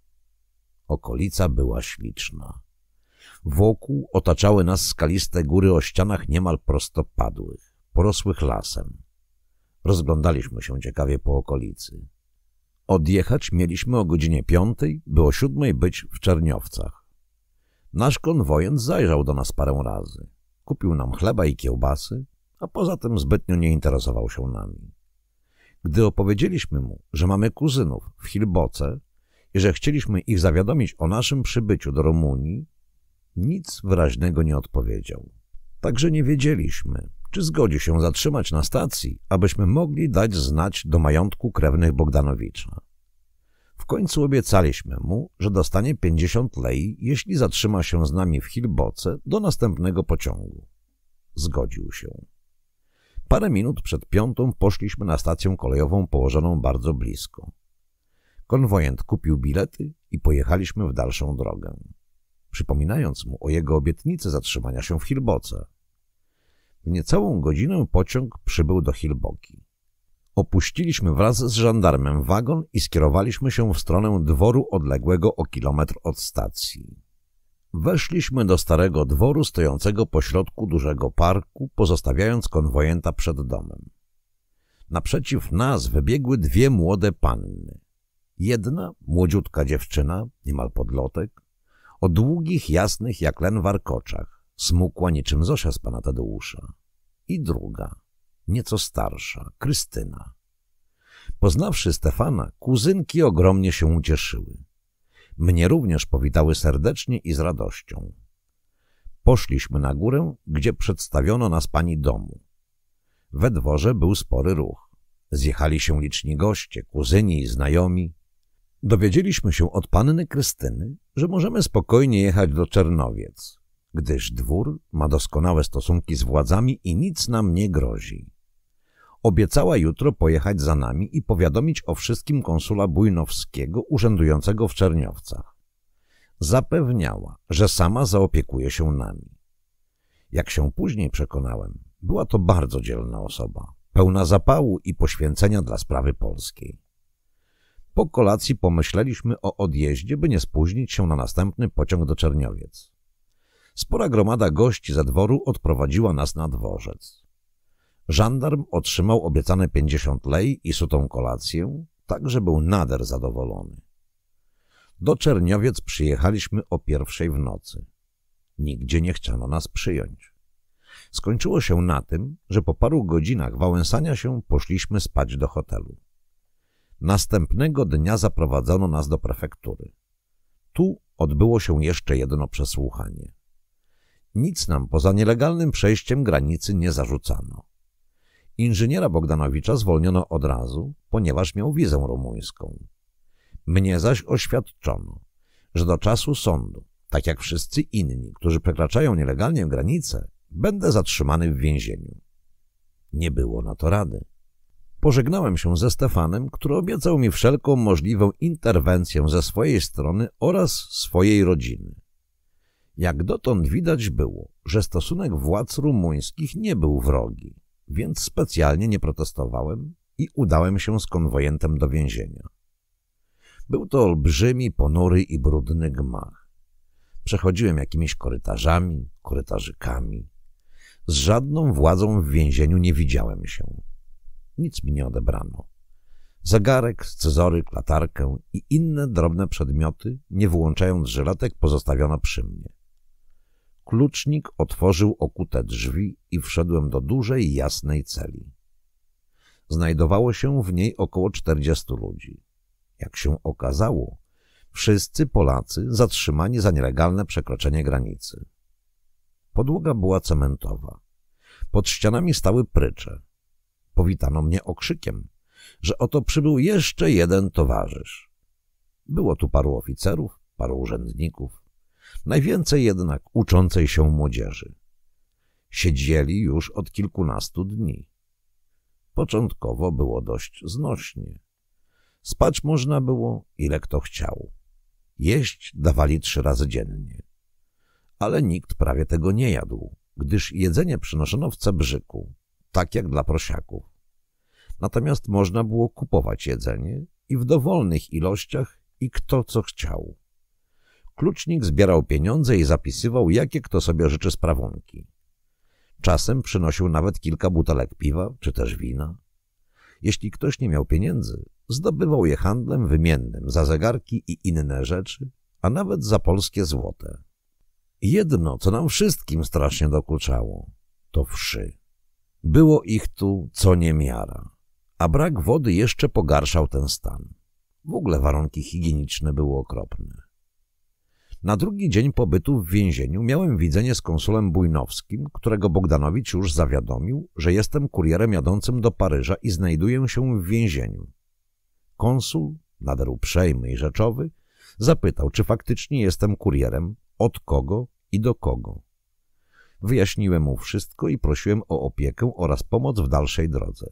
Okolica była śliczna. Wokół otaczały nas skaliste góry o ścianach niemal prostopadłych, porosłych lasem. Rozglądaliśmy się ciekawie po okolicy. Odjechać mieliśmy o godzinie piątej, by o siódmej być w Czerniowcach. Nasz konwojent zajrzał do nas parę razy. Kupił nam chleba i kiełbasy, a poza tym zbytnio nie interesował się nami. Gdy opowiedzieliśmy mu, że mamy kuzynów w Hilboce i że chcieliśmy ich zawiadomić o naszym przybyciu do Rumunii, nic wyraźnego nie odpowiedział. Także nie wiedzieliśmy, czy zgodzi się zatrzymać na stacji, abyśmy mogli dać znać do majątku krewnych Bogdanowicza. W końcu obiecaliśmy mu, że dostanie 50 lei, jeśli zatrzyma się z nami w Hilboce do następnego pociągu. Zgodził się. Parę minut przed piątą poszliśmy na stację kolejową położoną bardzo blisko. Konwojent kupił bilety i pojechaliśmy w dalszą drogę, przypominając mu o jego obietnicy zatrzymania się w Hilboce. W niecałą godzinę pociąg przybył do Hilboki. Opuściliśmy wraz z żandarmem wagon i skierowaliśmy się w stronę dworu odległego o kilometr od stacji. Weszliśmy do starego dworu stojącego pośrodku dużego parku, pozostawiając konwojenta przed domem. Naprzeciw nas wybiegły dwie młode panny. Jedna, młodziutka dziewczyna, niemal podlotek, o długich, jasnych jak len warkoczach, smukła niczym Zosia z pana Tadeusza. I druga, nieco starsza, Krystyna. Poznawszy Stefana, kuzynki ogromnie się ucieszyły mnie również powitały serdecznie i z radością. Poszliśmy na górę, gdzie przedstawiono nas pani domu. We dworze był spory ruch. Zjechali się liczni goście, kuzyni i znajomi. Dowiedzieliśmy się od panny Krystyny, że możemy spokojnie jechać do Czernowiec, gdyż dwór ma doskonałe stosunki z władzami i nic nam nie grozi. Obiecała jutro pojechać za nami i powiadomić o wszystkim konsula Bujnowskiego urzędującego w Czerniowcach. Zapewniała, że sama zaopiekuje się nami. Jak się później przekonałem, była to bardzo dzielna osoba, pełna zapału i poświęcenia dla sprawy polskiej. Po kolacji pomyśleliśmy o odjeździe, by nie spóźnić się na następny pociąg do Czerniowiec. Spora gromada gości ze dworu odprowadziła nas na dworzec. Żandarm otrzymał obiecane pięćdziesiąt lej i sutą kolację, tak że był nader zadowolony. Do Czerniowiec przyjechaliśmy o pierwszej w nocy. Nigdzie nie chciano nas przyjąć. Skończyło się na tym, że po paru godzinach wałęsania się poszliśmy spać do hotelu. Następnego dnia zaprowadzono nas do prefektury. Tu odbyło się jeszcze jedno przesłuchanie. Nic nam poza nielegalnym przejściem granicy nie zarzucano. Inżyniera Bogdanowicza zwolniono od razu, ponieważ miał wizę rumuńską. Mnie zaś oświadczono, że do czasu sądu, tak jak wszyscy inni, którzy przekraczają nielegalnie granicę, będę zatrzymany w więzieniu. Nie było na to rady. Pożegnałem się ze Stefanem, który obiecał mi wszelką możliwą interwencję ze swojej strony oraz swojej rodziny. Jak dotąd widać było, że stosunek władz rumuńskich nie był wrogi więc specjalnie nie protestowałem i udałem się z konwojentem do więzienia. Był to olbrzymi, ponury i brudny gmach. Przechodziłem jakimiś korytarzami, korytarzykami. Z żadną władzą w więzieniu nie widziałem się. Nic mi nie odebrano. Zegarek, scyzory, latarkę i inne drobne przedmioty, nie wyłączając żyletek, pozostawiono przy mnie. Klucznik otworzył okute drzwi i wszedłem do dużej, jasnej celi. Znajdowało się w niej około 40 ludzi. Jak się okazało, wszyscy Polacy zatrzymani za nielegalne przekroczenie granicy. Podłoga była cementowa. Pod ścianami stały prycze. Powitano mnie okrzykiem, że oto przybył jeszcze jeden towarzysz. Było tu paru oficerów, paru urzędników najwięcej jednak uczącej się młodzieży. Siedzieli już od kilkunastu dni. Początkowo było dość znośnie. Spać można było, ile kto chciał. Jeść dawali trzy razy dziennie. Ale nikt prawie tego nie jadł, gdyż jedzenie przynoszono w cebrzyku, tak jak dla prosiaków. Natomiast można było kupować jedzenie i w dowolnych ilościach i kto co chciał. Klucznik zbierał pieniądze i zapisywał, jakie kto sobie życzy sprawunki. Czasem przynosił nawet kilka butelek piwa czy też wina. Jeśli ktoś nie miał pieniędzy, zdobywał je handlem wymiennym za zegarki i inne rzeczy, a nawet za polskie złote. Jedno, co nam wszystkim strasznie dokuczało, to wszy. Było ich tu co niemiara, a brak wody jeszcze pogarszał ten stan. W ogóle warunki higieniczne były okropne. Na drugi dzień pobytu w więzieniu miałem widzenie z konsulem Bujnowskim, którego Bogdanowicz już zawiadomił, że jestem kurierem jadącym do Paryża i znajduję się w więzieniu. Konsul, nader uprzejmy i rzeczowy, zapytał, czy faktycznie jestem kurierem, od kogo i do kogo. Wyjaśniłem mu wszystko i prosiłem o opiekę oraz pomoc w dalszej drodze.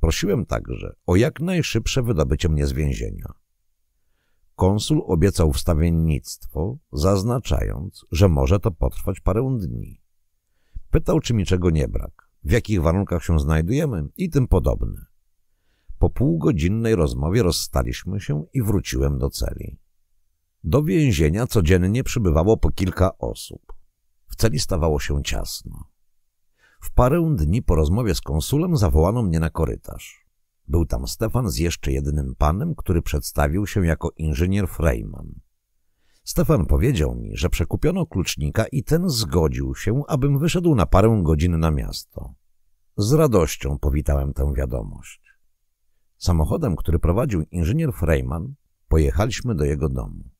Prosiłem także o jak najszybsze wydobycie mnie z więzienia. Konsul obiecał wstawiennictwo, zaznaczając, że może to potrwać parę dni. Pytał, czy mi czego nie brak, w jakich warunkach się znajdujemy i tym podobne. Po półgodzinnej rozmowie rozstaliśmy się i wróciłem do celi. Do więzienia codziennie przybywało po kilka osób. W celi stawało się ciasno. W parę dni po rozmowie z konsulem zawołano mnie na korytarz. Był tam Stefan z jeszcze jednym panem, który przedstawił się jako inżynier Freyman. Stefan powiedział mi, że przekupiono klucznika i ten zgodził się, abym wyszedł na parę godzin na miasto. Z radością powitałem tę wiadomość. Samochodem, który prowadził inżynier Freyman, pojechaliśmy do jego domu.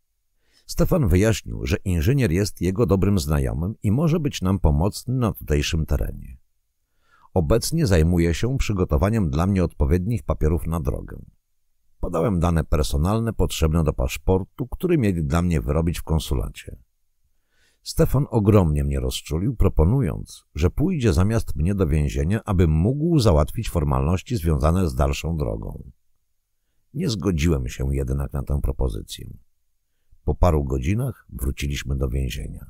Stefan wyjaśnił, że inżynier jest jego dobrym znajomym i może być nam pomocny na tutejszym terenie. Obecnie zajmuje się przygotowaniem dla mnie odpowiednich papierów na drogę. Podałem dane personalne potrzebne do paszportu, który mieli dla mnie wyrobić w konsulacie. Stefan ogromnie mnie rozczulił, proponując, że pójdzie zamiast mnie do więzienia, abym mógł załatwić formalności związane z dalszą drogą. Nie zgodziłem się jednak na tę propozycję. Po paru godzinach wróciliśmy do więzienia.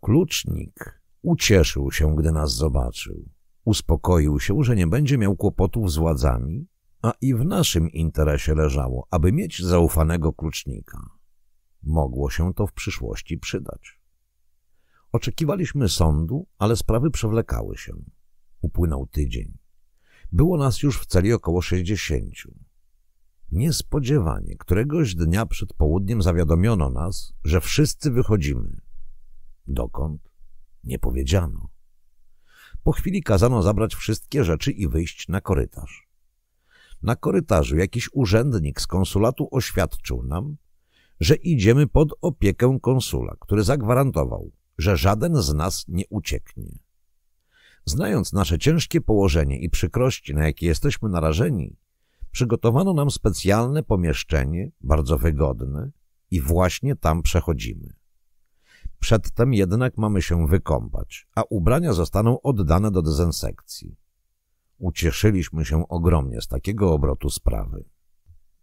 Klucznik ucieszył się, gdy nas zobaczył. Uspokoił się, że nie będzie miał kłopotów z władzami, a i w naszym interesie leżało, aby mieć zaufanego klucznika. Mogło się to w przyszłości przydać. Oczekiwaliśmy sądu, ale sprawy przewlekały się. Upłynął tydzień. Było nas już w celi około sześćdziesięciu. Niespodziewanie, któregoś dnia przed południem zawiadomiono nas, że wszyscy wychodzimy. Dokąd? Nie powiedziano. Po chwili kazano zabrać wszystkie rzeczy i wyjść na korytarz. Na korytarzu jakiś urzędnik z konsulatu oświadczył nam, że idziemy pod opiekę konsula, który zagwarantował, że żaden z nas nie ucieknie. Znając nasze ciężkie położenie i przykrości, na jakie jesteśmy narażeni, przygotowano nam specjalne pomieszczenie, bardzo wygodne i właśnie tam przechodzimy. Przedtem jednak mamy się wykąpać, a ubrania zostaną oddane do dezensekcji. Ucieszyliśmy się ogromnie z takiego obrotu sprawy.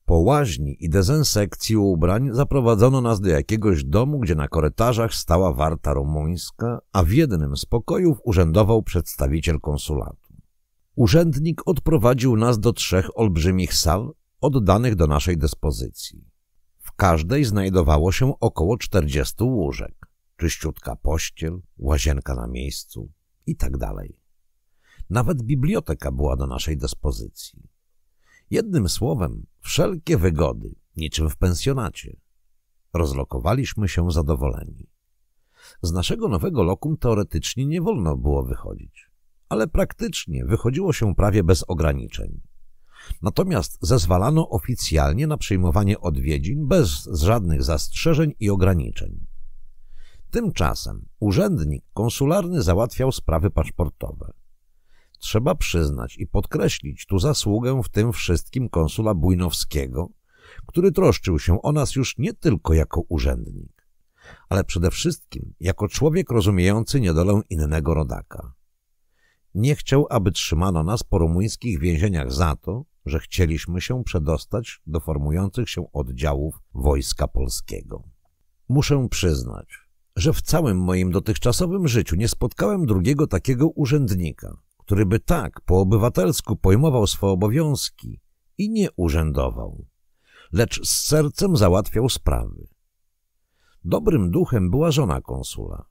Po łaźni i dezensekcji ubrań zaprowadzono nas do jakiegoś domu, gdzie na korytarzach stała warta rumuńska, a w jednym z pokojów urzędował przedstawiciel konsulatu. Urzędnik odprowadził nas do trzech olbrzymich sal oddanych do naszej dyspozycji. W każdej znajdowało się około czterdziestu łóżek czyściutka pościel, łazienka na miejscu i tak dalej. Nawet biblioteka była do naszej dyspozycji. Jednym słowem, wszelkie wygody, niczym w pensjonacie. Rozlokowaliśmy się zadowoleni. Z naszego nowego lokum teoretycznie nie wolno było wychodzić, ale praktycznie wychodziło się prawie bez ograniczeń. Natomiast zezwalano oficjalnie na przyjmowanie odwiedzin bez żadnych zastrzeżeń i ograniczeń. Tymczasem urzędnik konsularny załatwiał sprawy paszportowe. Trzeba przyznać i podkreślić tu zasługę w tym wszystkim konsula Bujnowskiego, który troszczył się o nas już nie tylko jako urzędnik, ale przede wszystkim jako człowiek rozumiejący niedolę innego rodaka. Nie chciał, aby trzymano nas po rumuńskich więzieniach za to, że chcieliśmy się przedostać do formujących się oddziałów Wojska Polskiego. Muszę przyznać, że w całym moim dotychczasowym życiu nie spotkałem drugiego takiego urzędnika, który by tak po obywatelsku pojmował swoje obowiązki i nie urzędował, lecz z sercem załatwiał sprawy. Dobrym duchem była żona konsula.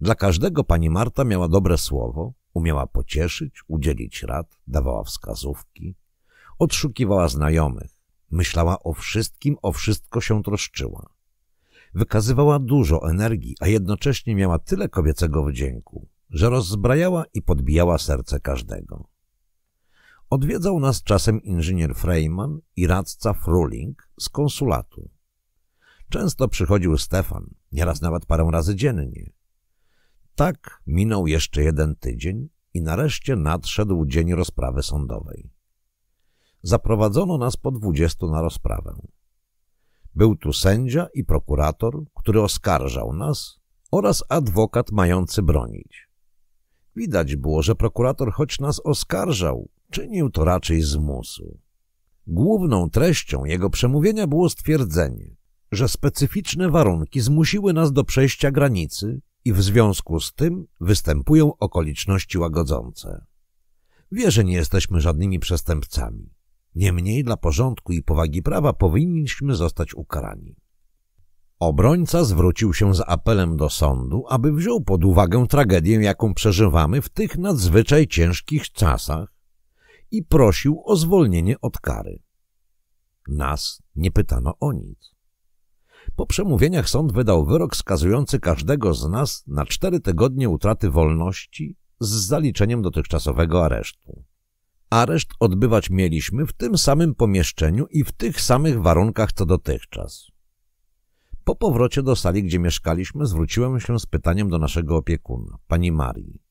Dla każdego pani Marta miała dobre słowo, umiała pocieszyć, udzielić rad, dawała wskazówki, odszukiwała znajomych, myślała o wszystkim, o wszystko się troszczyła. Wykazywała dużo energii, a jednocześnie miała tyle kobiecego wdzięku, że rozbrajała i podbijała serce każdego. Odwiedzał nas czasem inżynier Freyman i radca Fruling z konsulatu. Często przychodził Stefan, nieraz nawet parę razy dziennie. Tak minął jeszcze jeden tydzień i nareszcie nadszedł dzień rozprawy sądowej. Zaprowadzono nas po dwudziestu na rozprawę. Był tu sędzia i prokurator, który oskarżał nas oraz adwokat mający bronić. Widać było, że prokurator choć nas oskarżał, czynił to raczej z musu. Główną treścią jego przemówienia było stwierdzenie, że specyficzne warunki zmusiły nas do przejścia granicy i w związku z tym występują okoliczności łagodzące. Wie, że nie jesteśmy żadnymi przestępcami. Niemniej dla porządku i powagi prawa powinniśmy zostać ukarani. Obrońca zwrócił się z apelem do sądu, aby wziął pod uwagę tragedię, jaką przeżywamy w tych nadzwyczaj ciężkich czasach i prosił o zwolnienie od kary. Nas nie pytano o nic. Po przemówieniach sąd wydał wyrok skazujący każdego z nas na cztery tygodnie utraty wolności z zaliczeniem dotychczasowego aresztu. Areszt odbywać mieliśmy w tym samym pomieszczeniu i w tych samych warunkach co dotychczas. Po powrocie do sali, gdzie mieszkaliśmy, zwróciłem się z pytaniem do naszego opiekuna, pani Marii.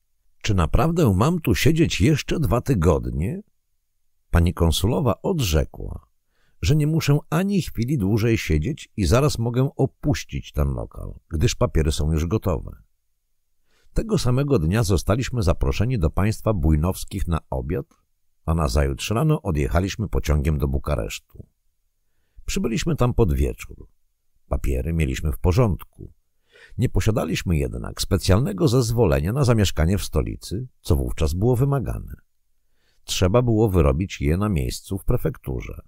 Czy naprawdę mam tu siedzieć jeszcze dwa tygodnie? Pani konsulowa odrzekła, że nie muszę ani chwili dłużej siedzieć i zaraz mogę opuścić ten lokal, gdyż papiery są już gotowe. Tego samego dnia zostaliśmy zaproszeni do państwa Bujnowskich na obiad, a nazajutrz rano odjechaliśmy pociągiem do Bukaresztu. Przybyliśmy tam pod wieczór. Papiery mieliśmy w porządku. Nie posiadaliśmy jednak specjalnego zezwolenia na zamieszkanie w stolicy, co wówczas było wymagane. Trzeba było wyrobić je na miejscu w prefekturze.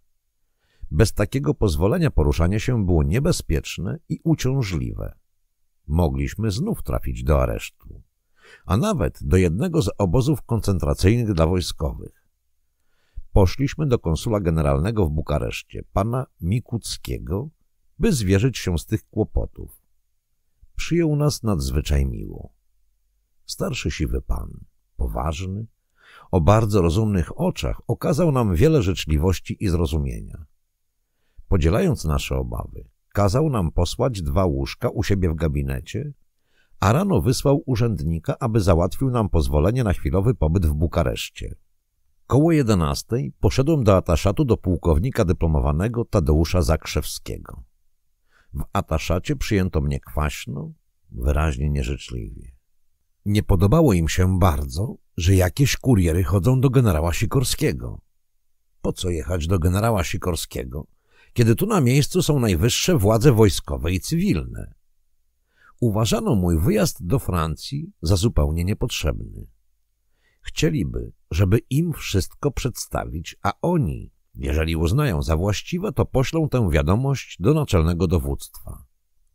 Bez takiego pozwolenia poruszanie się było niebezpieczne i uciążliwe. Mogliśmy znów trafić do aresztu, a nawet do jednego z obozów koncentracyjnych dla wojskowych poszliśmy do konsula generalnego w Bukareszcie, pana Mikuckiego, by zwierzyć się z tych kłopotów. Przyjął nas nadzwyczaj miło. Starszy siwy pan, poważny, o bardzo rozumnych oczach okazał nam wiele życzliwości i zrozumienia. Podzielając nasze obawy, kazał nam posłać dwa łóżka u siebie w gabinecie, a rano wysłał urzędnika, aby załatwił nam pozwolenie na chwilowy pobyt w Bukareszcie. Koło jedenastej poszedłem do ataszatu do pułkownika dyplomowanego Tadeusza Zakrzewskiego. W ataszacie przyjęto mnie kwaśno, wyraźnie nieżyczliwie. Nie podobało im się bardzo, że jakieś kuriery chodzą do generała Sikorskiego. Po co jechać do generała Sikorskiego, kiedy tu na miejscu są najwyższe władze wojskowe i cywilne? Uważano mój wyjazd do Francji za zupełnie niepotrzebny. Chcieliby, żeby im wszystko przedstawić, a oni, jeżeli uznają za właściwe, to poślą tę wiadomość do naczelnego dowództwa.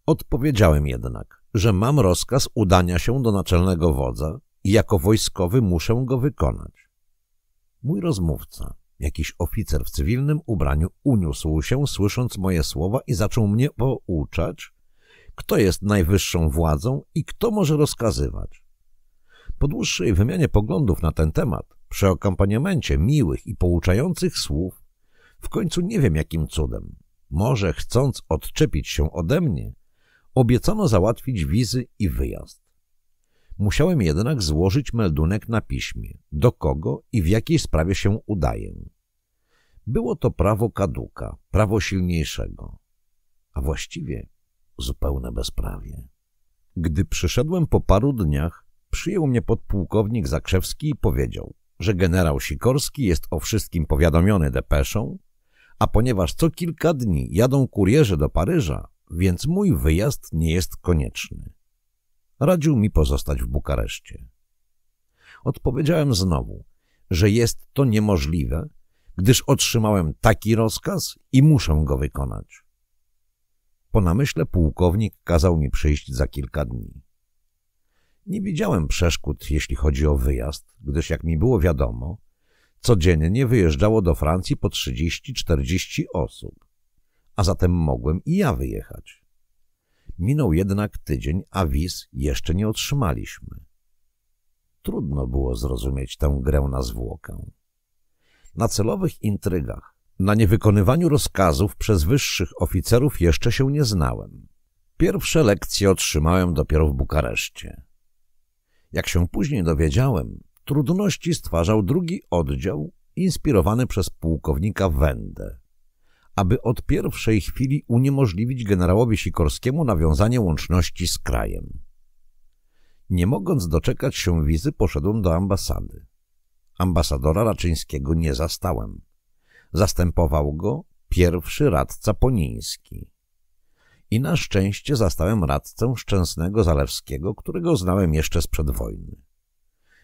Odpowiedziałem jednak, że mam rozkaz udania się do naczelnego wodza i jako wojskowy muszę go wykonać. Mój rozmówca, jakiś oficer w cywilnym ubraniu, uniósł się, słysząc moje słowa i zaczął mnie pouczać, kto jest najwyższą władzą i kto może rozkazywać. Po dłuższej wymianie poglądów na ten temat przy akompaniamencie miłych i pouczających słów, w końcu nie wiem jakim cudem, może chcąc odczepić się ode mnie, obiecano załatwić wizy i wyjazd. Musiałem jednak złożyć meldunek na piśmie, do kogo i w jakiej sprawie się udaję. Było to prawo kaduka, prawo silniejszego, a właściwie zupełne bezprawie. Gdy przyszedłem po paru dniach, przyjął mnie podpułkownik Zakrzewski i powiedział że generał Sikorski jest o wszystkim powiadomiony depeszą, a ponieważ co kilka dni jadą kurierzy do Paryża, więc mój wyjazd nie jest konieczny. Radził mi pozostać w Bukareszcie. Odpowiedziałem znowu, że jest to niemożliwe, gdyż otrzymałem taki rozkaz i muszę go wykonać. Po namyśle pułkownik kazał mi przyjść za kilka dni. Nie widziałem przeszkód, jeśli chodzi o wyjazd, gdyż jak mi było wiadomo, codziennie wyjeżdżało do Francji po 30-40 osób, a zatem mogłem i ja wyjechać. Minął jednak tydzień, a wiz jeszcze nie otrzymaliśmy. Trudno było zrozumieć tę grę na zwłokę. Na celowych intrygach, na niewykonywaniu rozkazów przez wyższych oficerów jeszcze się nie znałem. Pierwsze lekcje otrzymałem dopiero w Bukareszcie. Jak się później dowiedziałem, trudności stwarzał drugi oddział inspirowany przez pułkownika Wendę. Aby od pierwszej chwili uniemożliwić generałowi Sikorskiemu nawiązanie łączności z krajem. Nie mogąc doczekać się wizy, poszedłem do ambasady. Ambasadora Raczyńskiego nie zastałem. Zastępował go pierwszy radca Poniński i na szczęście zastałem radcę Szczęsnego Zalewskiego, którego znałem jeszcze sprzed wojny.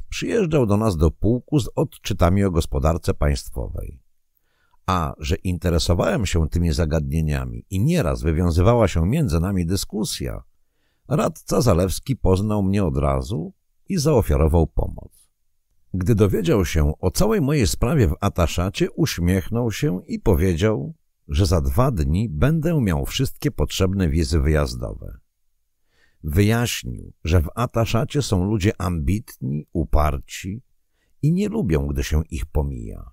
Przyjeżdżał do nas do pułku z odczytami o gospodarce państwowej. A że interesowałem się tymi zagadnieniami i nieraz wywiązywała się między nami dyskusja, radca Zalewski poznał mnie od razu i zaofiarował pomoc. Gdy dowiedział się o całej mojej sprawie w ataszacie, uśmiechnął się i powiedział że za dwa dni będę miał wszystkie potrzebne wizy wyjazdowe. Wyjaśnił, że w ataszacie są ludzie ambitni, uparci i nie lubią, gdy się ich pomija.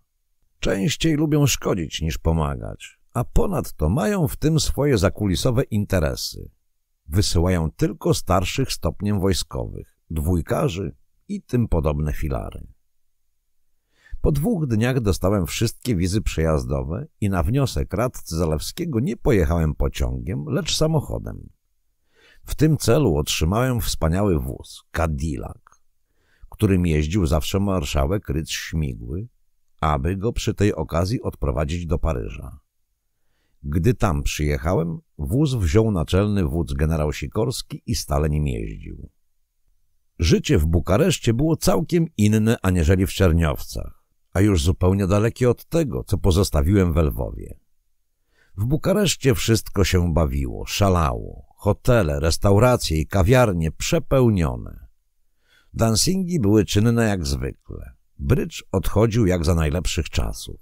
Częściej lubią szkodzić niż pomagać, a ponadto mają w tym swoje zakulisowe interesy. Wysyłają tylko starszych stopniem wojskowych, dwójkarzy i tym podobne filary. Po dwóch dniach dostałem wszystkie wizy przejazdowe i na wniosek radcy Zalewskiego nie pojechałem pociągiem, lecz samochodem. W tym celu otrzymałem wspaniały wóz, Cadillac, którym jeździł zawsze marszałek Rydz Śmigły, aby go przy tej okazji odprowadzić do Paryża. Gdy tam przyjechałem, wóz wziął naczelny wódz generał Sikorski i stale nim jeździł. Życie w Bukareszcie było całkiem inne aniżeli w Czerniowcach a już zupełnie dalekie od tego, co pozostawiłem w Lwowie. W Bukareszcie wszystko się bawiło, szalało. Hotele, restauracje i kawiarnie przepełnione. Dancingi były czynne jak zwykle. Brycz odchodził jak za najlepszych czasów.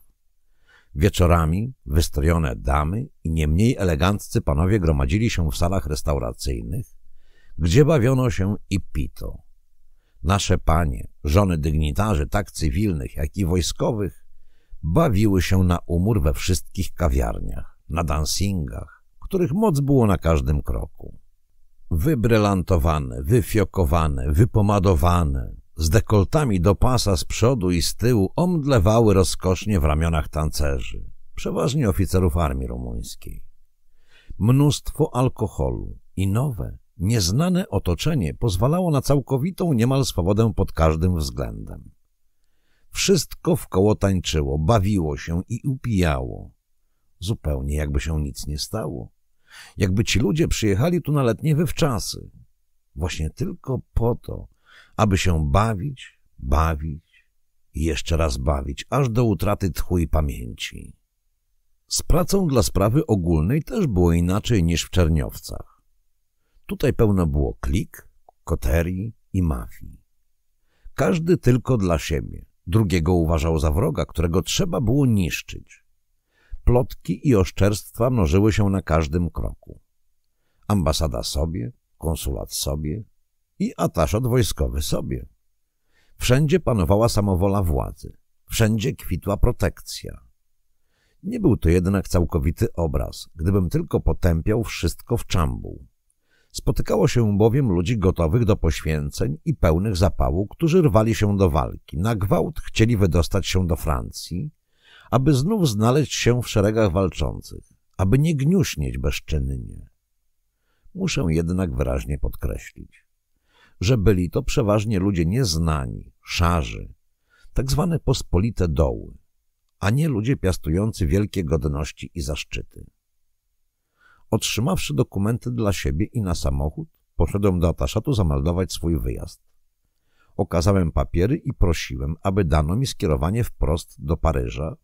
Wieczorami wystrojone damy i nie mniej eleganccy panowie gromadzili się w salach restauracyjnych, gdzie bawiono się i pito. Nasze panie, żony dygnitarzy, tak cywilnych, jak i wojskowych, bawiły się na umór we wszystkich kawiarniach, na dancingach, których moc było na każdym kroku. Wybrylantowane, wyfiokowane, wypomadowane, z dekoltami do pasa z przodu i z tyłu omdlewały rozkosznie w ramionach tancerzy, przeważnie oficerów armii rumuńskiej. Mnóstwo alkoholu i nowe, Nieznane otoczenie pozwalało na całkowitą niemal swobodę pod każdym względem. Wszystko wkoło tańczyło, bawiło się i upijało. Zupełnie jakby się nic nie stało. Jakby ci ludzie przyjechali tu na letnie wywczasy. Właśnie tylko po to, aby się bawić, bawić i jeszcze raz bawić, aż do utraty i pamięci. Z pracą dla sprawy ogólnej też było inaczej niż w Czerniowcach. Tutaj pełno było klik, koterii i mafii. Każdy tylko dla siebie. Drugiego uważał za wroga, którego trzeba było niszczyć. Plotki i oszczerstwa mnożyły się na każdym kroku. Ambasada sobie, konsulat sobie i ataszot wojskowy sobie. Wszędzie panowała samowola władzy. Wszędzie kwitła protekcja. Nie był to jednak całkowity obraz, gdybym tylko potępiał wszystko w czambuł. Spotykało się bowiem ludzi gotowych do poświęceń i pełnych zapału, którzy rwali się do walki. Na gwałt chcieli wydostać się do Francji, aby znów znaleźć się w szeregach walczących, aby nie gniuśnieć bezczynnie. Muszę jednak wyraźnie podkreślić, że byli to przeważnie ludzie nieznani, szarzy, tak zwane pospolite doły, a nie ludzie piastujący wielkie godności i zaszczyty. Otrzymawszy dokumenty dla siebie i na samochód, poszedłem do ataszatu zameldować swój wyjazd. Okazałem papiery i prosiłem, aby dano mi skierowanie wprost do Paryża,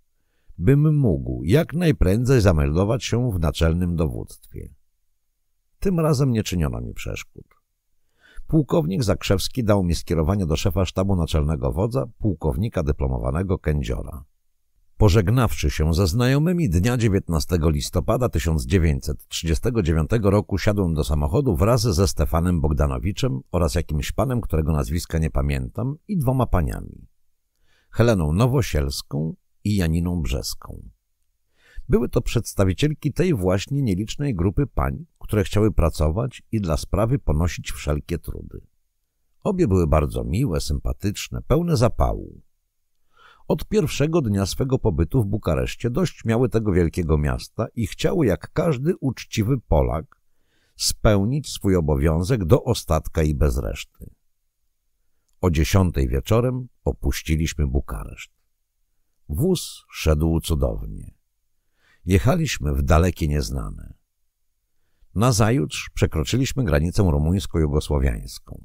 bym mógł jak najprędzej zameldować się w naczelnym dowództwie. Tym razem nie czyniono mi przeszkód. Pułkownik Zakrzewski dał mi skierowanie do szefa sztabu naczelnego wodza, pułkownika dyplomowanego Kędziora. Pożegnawszy się ze znajomymi dnia 19 listopada 1939 roku siadłem do samochodu wraz ze Stefanem Bogdanowiczem oraz jakimś panem, którego nazwiska nie pamiętam i dwoma paniami. Heleną Nowosielską i Janiną Brzeską. Były to przedstawicielki tej właśnie nielicznej grupy pań, które chciały pracować i dla sprawy ponosić wszelkie trudy. Obie były bardzo miłe, sympatyczne, pełne zapału. Od pierwszego dnia swego pobytu w Bukareszcie dość miały tego wielkiego miasta i chciały, jak każdy uczciwy Polak, spełnić swój obowiązek do ostatka i bez reszty. O dziesiątej wieczorem opuściliśmy Bukareszt. Wóz szedł cudownie. Jechaliśmy w dalekie nieznane. Nazajutrz przekroczyliśmy granicę rumuńsko-jugosłowiańską.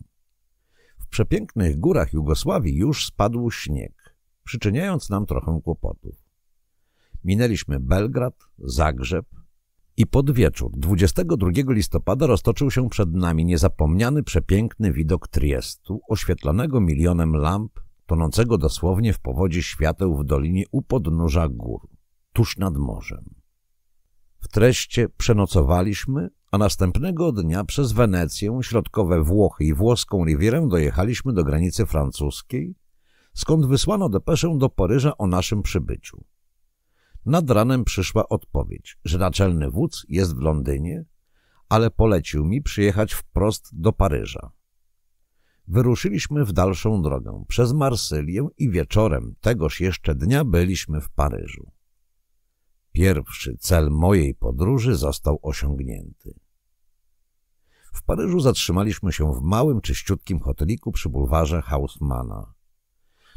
W przepięknych górach Jugosławii już spadł śnieg przyczyniając nam trochę kłopotów. Minęliśmy Belgrad, Zagrzeb i pod wieczór 22 listopada roztoczył się przed nami niezapomniany, przepiękny widok Triestu, oświetlonego milionem lamp, tonącego dosłownie w powodzie świateł w dolinie u podnóża gór, tuż nad morzem. W treście przenocowaliśmy, a następnego dnia przez Wenecję, środkowe Włochy i włoską Rivierę dojechaliśmy do granicy francuskiej, skąd wysłano depeszę do Paryża o naszym przybyciu. Nad ranem przyszła odpowiedź, że naczelny wódz jest w Londynie, ale polecił mi przyjechać wprost do Paryża. Wyruszyliśmy w dalszą drogę przez Marsylię i wieczorem tegoż jeszcze dnia byliśmy w Paryżu. Pierwszy cel mojej podróży został osiągnięty. W Paryżu zatrzymaliśmy się w małym czyściutkim hoteliku przy bulwarze Hausmana.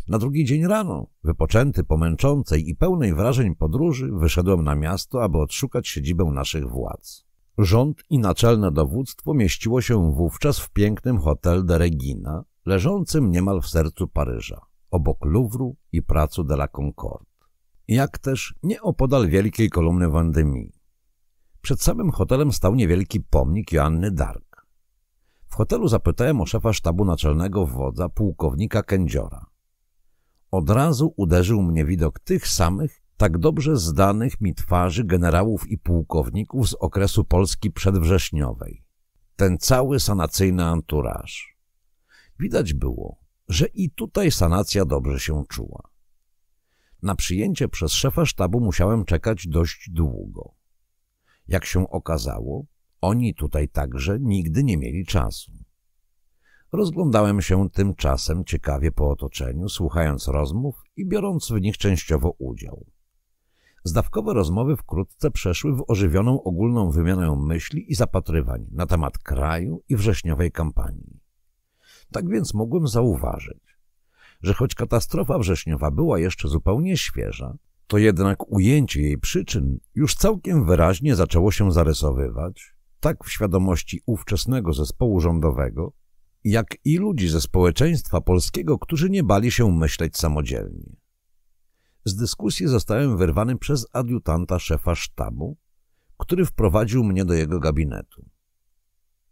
Na drugi dzień rano, wypoczęty po męczącej i pełnej wrażeń podróży, wyszedłem na miasto, aby odszukać siedzibę naszych władz. Rząd i naczelne dowództwo mieściło się wówczas w pięknym Hotel de Regina, leżącym niemal w sercu Paryża, obok Louvru i Placu de la Concorde, jak też nieopodal wielkiej kolumny Vendémie. Przed samym hotelem stał niewielki pomnik Joanny Dark. W hotelu zapytałem o szefa sztabu naczelnego wodza, pułkownika Kędziora. Od razu uderzył mnie widok tych samych, tak dobrze zdanych mi twarzy generałów i pułkowników z okresu Polski przedwrześniowej. Ten cały sanacyjny anturaż. Widać było, że i tutaj sanacja dobrze się czuła. Na przyjęcie przez szefa sztabu musiałem czekać dość długo. Jak się okazało, oni tutaj także nigdy nie mieli czasu. Rozglądałem się tymczasem ciekawie po otoczeniu, słuchając rozmów i biorąc w nich częściowo udział. Zdawkowe rozmowy wkrótce przeszły w ożywioną ogólną wymianę myśli i zapatrywań na temat kraju i wrześniowej kampanii. Tak więc mogłem zauważyć, że choć katastrofa wrześniowa była jeszcze zupełnie świeża, to jednak ujęcie jej przyczyn już całkiem wyraźnie zaczęło się zarysowywać, tak w świadomości ówczesnego zespołu rządowego, jak i ludzi ze społeczeństwa polskiego, którzy nie bali się myśleć samodzielnie. Z dyskusji zostałem wyrwany przez adiutanta szefa sztabu, który wprowadził mnie do jego gabinetu.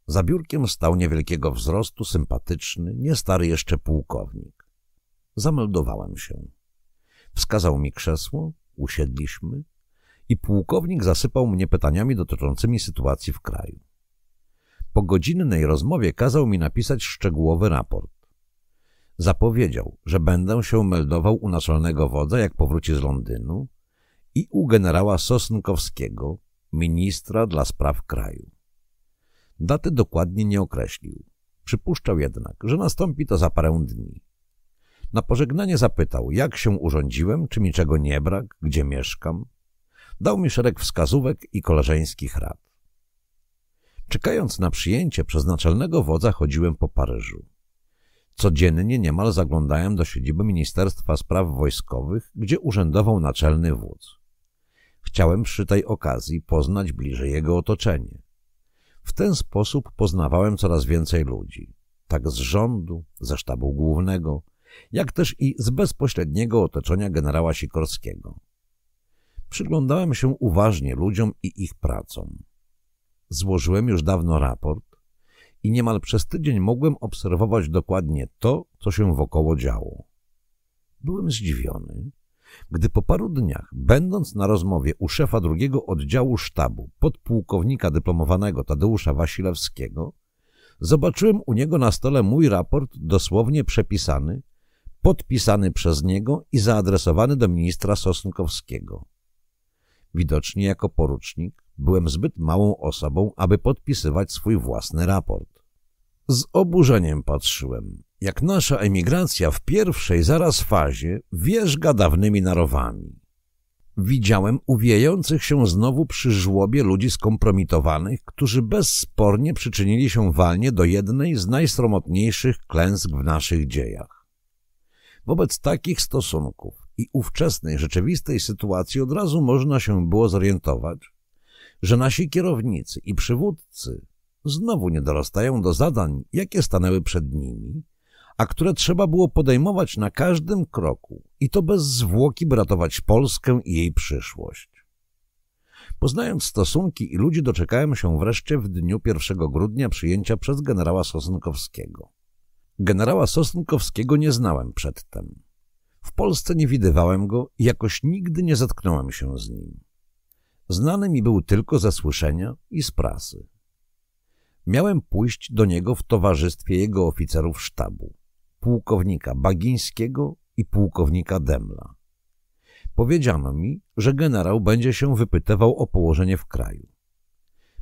Za biurkiem stał niewielkiego wzrostu, sympatyczny, niestary jeszcze pułkownik. Zameldowałem się. Wskazał mi krzesło, usiedliśmy i pułkownik zasypał mnie pytaniami dotyczącymi sytuacji w kraju. Po godzinnej rozmowie kazał mi napisać szczegółowy raport. Zapowiedział, że będę się meldował u naczelnego wodza, jak powróci z Londynu i u generała Sosnkowskiego, ministra dla spraw kraju. Daty dokładnie nie określił. Przypuszczał jednak, że nastąpi to za parę dni. Na pożegnanie zapytał, jak się urządziłem, czy mi czego nie brak, gdzie mieszkam. Dał mi szereg wskazówek i koleżeńskich rad. Czekając na przyjęcie przez naczelnego wodza chodziłem po Paryżu. Codziennie niemal zaglądałem do siedziby Ministerstwa Spraw Wojskowych, gdzie urzędował naczelny wódz. Chciałem przy tej okazji poznać bliżej jego otoczenie. W ten sposób poznawałem coraz więcej ludzi, tak z rządu, ze sztabu głównego, jak też i z bezpośredniego otoczenia generała Sikorskiego. Przyglądałem się uważnie ludziom i ich pracom złożyłem już dawno raport i niemal przez tydzień mogłem obserwować dokładnie to, co się wokoło działo. Byłem zdziwiony, gdy po paru dniach, będąc na rozmowie u szefa drugiego oddziału sztabu, podpułkownika dyplomowanego Tadeusza Wasilewskiego, zobaczyłem u niego na stole mój raport dosłownie przepisany, podpisany przez niego i zaadresowany do ministra Sosnkowskiego. Widocznie jako porucznik byłem zbyt małą osobą, aby podpisywać swój własny raport. Z oburzeniem patrzyłem, jak nasza emigracja w pierwszej zaraz fazie wierzga dawnymi narowami. Widziałem uwijających się znowu przy żłobie ludzi skompromitowanych, którzy bezspornie przyczynili się walnie do jednej z najsromotniejszych klęsk w naszych dziejach. Wobec takich stosunków i ówczesnej rzeczywistej sytuacji od razu można się było zorientować, że nasi kierownicy i przywódcy znowu nie dorastają do zadań, jakie stanęły przed nimi, a które trzeba było podejmować na każdym kroku i to bez zwłoki ratować Polskę i jej przyszłość. Poznając stosunki i ludzi doczekałem się wreszcie w dniu 1 grudnia przyjęcia przez generała Sosnkowskiego. Generała Sosnkowskiego nie znałem przedtem. W Polsce nie widywałem go i jakoś nigdy nie zatknąłem się z nim. Znany mi był tylko ze słyszenia i z prasy. Miałem pójść do niego w towarzystwie jego oficerów sztabu, pułkownika Bagińskiego i pułkownika Demla. Powiedziano mi, że generał będzie się wypytywał o położenie w kraju.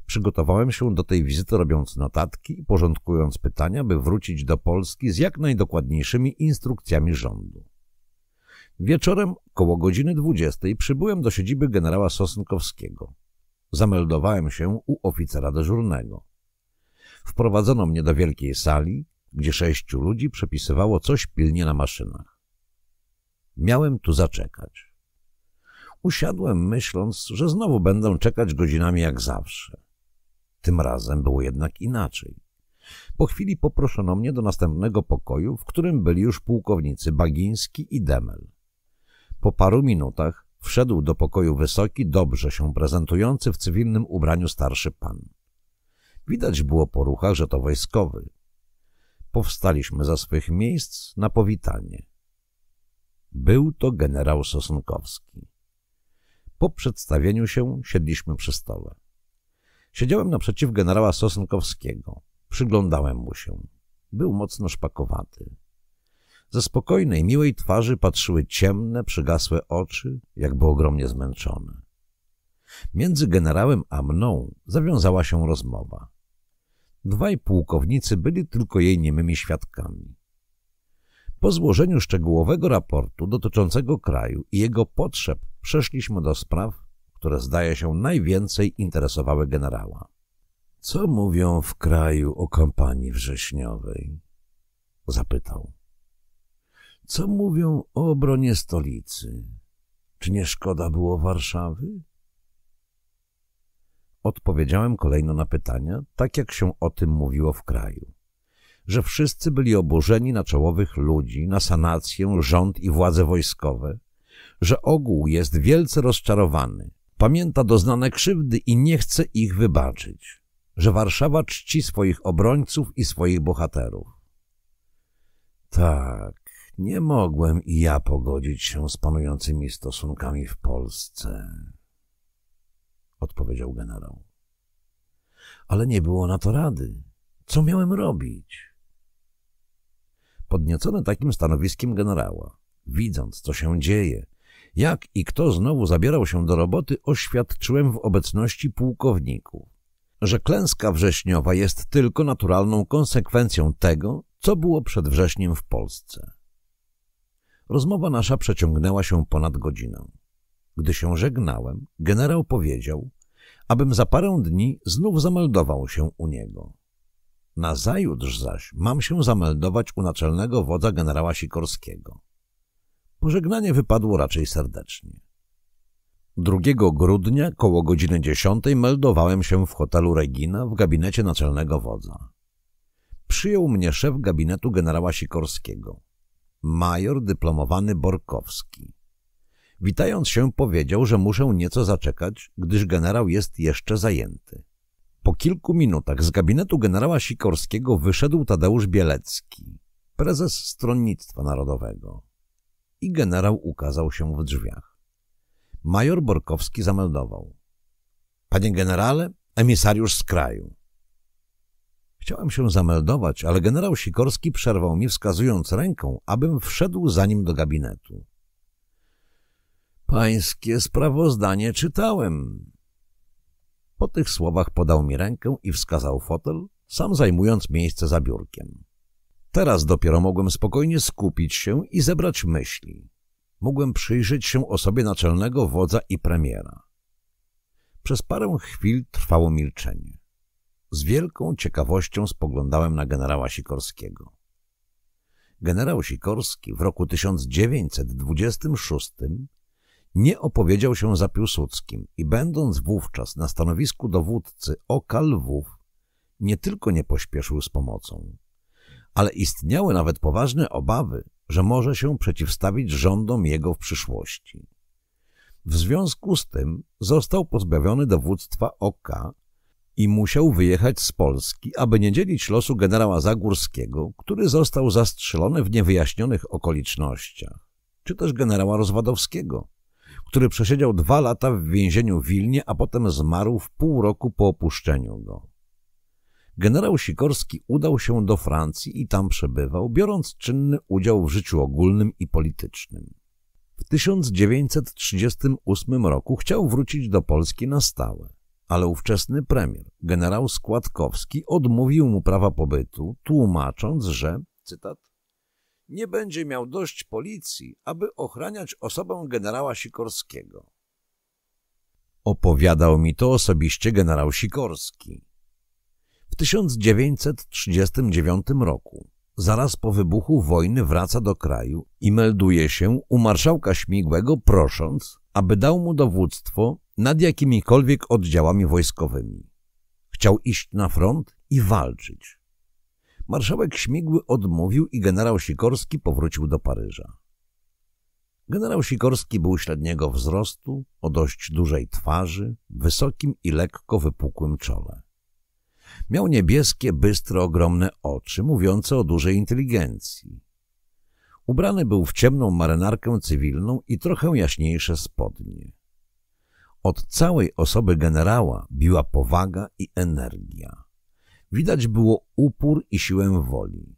Przygotowałem się do tej wizyty robiąc notatki i porządkując pytania, by wrócić do Polski z jak najdokładniejszymi instrukcjami rządu. Wieczorem koło godziny 20 przybyłem do siedziby generała Sosnkowskiego. Zameldowałem się u oficera dożurnego. Wprowadzono mnie do wielkiej sali, gdzie sześciu ludzi przepisywało coś pilnie na maszynach. Miałem tu zaczekać. Usiadłem myśląc, że znowu będę czekać godzinami jak zawsze. Tym razem było jednak inaczej. Po chwili poproszono mnie do następnego pokoju, w którym byli już pułkownicy Bagiński i Demel. Po paru minutach wszedł do pokoju wysoki, dobrze się prezentujący w cywilnym ubraniu starszy pan. Widać było po ruchach, że to wojskowy. Powstaliśmy ze swych miejsc na powitanie. Był to generał Sosnkowski. Po przedstawieniu się siedliśmy przy stole. Siedziałem naprzeciw generała Sosnkowskiego. Przyglądałem mu się. Był mocno szpakowaty. Ze spokojnej, miłej twarzy patrzyły ciemne, przygasłe oczy, jakby ogromnie zmęczone. Między generałem a mną zawiązała się rozmowa. Dwaj pułkownicy byli tylko jej niemymi świadkami. Po złożeniu szczegółowego raportu dotyczącego kraju i jego potrzeb przeszliśmy do spraw, które zdaje się najwięcej interesowały generała. Co mówią w kraju o kampanii wrześniowej? Zapytał. Co mówią o obronie stolicy? Czy nie szkoda było Warszawy? Odpowiedziałem kolejno na pytania, tak jak się o tym mówiło w kraju. Że wszyscy byli oburzeni na czołowych ludzi, na sanację, rząd i władze wojskowe, że ogół jest wielce rozczarowany, pamięta doznane krzywdy i nie chce ich wybaczyć, że Warszawa czci swoich obrońców i swoich bohaterów. Tak, nie mogłem i ja pogodzić się z panującymi stosunkami w Polsce, odpowiedział generał. Ale nie było na to rady. Co miałem robić? Podniecony takim stanowiskiem generała, widząc, co się dzieje, jak i kto znowu zabierał się do roboty, oświadczyłem w obecności pułkowników, że klęska wrześniowa jest tylko naturalną konsekwencją tego, co było przed wrześniem w Polsce. Rozmowa nasza przeciągnęła się ponad godzinę. Gdy się żegnałem, generał powiedział, abym za parę dni znów zameldował się u niego. Nazajutrz zaś mam się zameldować u naczelnego wodza generała Sikorskiego. Pożegnanie wypadło raczej serdecznie. 2 grudnia koło godziny 10 meldowałem się w hotelu Regina w gabinecie naczelnego wodza. Przyjął mnie szef gabinetu generała Sikorskiego major dyplomowany Borkowski. Witając się powiedział, że muszę nieco zaczekać, gdyż generał jest jeszcze zajęty. Po kilku minutach z gabinetu generała Sikorskiego wyszedł Tadeusz Bielecki, prezes Stronnictwa Narodowego. I generał ukazał się w drzwiach. Major Borkowski zameldował. Panie generale, emisariusz z kraju. Chciałem się zameldować, ale generał Sikorski przerwał mi, wskazując ręką, abym wszedł za nim do gabinetu. Pańskie sprawozdanie czytałem. Po tych słowach podał mi rękę i wskazał fotel, sam zajmując miejsce za biurkiem. Teraz dopiero mogłem spokojnie skupić się i zebrać myśli. Mogłem przyjrzeć się osobie naczelnego wodza i premiera. Przez parę chwil trwało milczenie. Z wielką ciekawością spoglądałem na generała Sikorskiego. Generał Sikorski w roku 1926 nie opowiedział się za Piłsudskim i będąc wówczas na stanowisku dowódcy oka Lwów, nie tylko nie pośpieszył z pomocą, ale istniały nawet poważne obawy, że może się przeciwstawić rządom jego w przyszłości. W związku z tym został pozbawiony dowództwa oka i musiał wyjechać z Polski, aby nie dzielić losu generała Zagórskiego, który został zastrzelony w niewyjaśnionych okolicznościach, czy też generała Rozwadowskiego, który przesiedział dwa lata w więzieniu w Wilnie, a potem zmarł w pół roku po opuszczeniu go. Generał Sikorski udał się do Francji i tam przebywał, biorąc czynny udział w życiu ogólnym i politycznym. W 1938 roku chciał wrócić do Polski na stałe ale ówczesny premier, generał Składkowski, odmówił mu prawa pobytu, tłumacząc, że, cytat, nie będzie miał dość policji, aby ochraniać osobę generała Sikorskiego. Opowiadał mi to osobiście generał Sikorski. W 1939 roku, zaraz po wybuchu wojny, wraca do kraju i melduje się u marszałka Śmigłego, prosząc, aby dał mu dowództwo nad jakimikolwiek oddziałami wojskowymi. Chciał iść na front i walczyć. Marszałek Śmigły odmówił i generał Sikorski powrócił do Paryża. Generał Sikorski był średniego wzrostu, o dość dużej twarzy, wysokim i lekko wypukłym czole. Miał niebieskie, bystre, ogromne oczy, mówiące o dużej inteligencji. Ubrany był w ciemną marynarkę cywilną i trochę jaśniejsze spodnie. Od całej osoby generała biła powaga i energia. Widać było upór i siłę woli.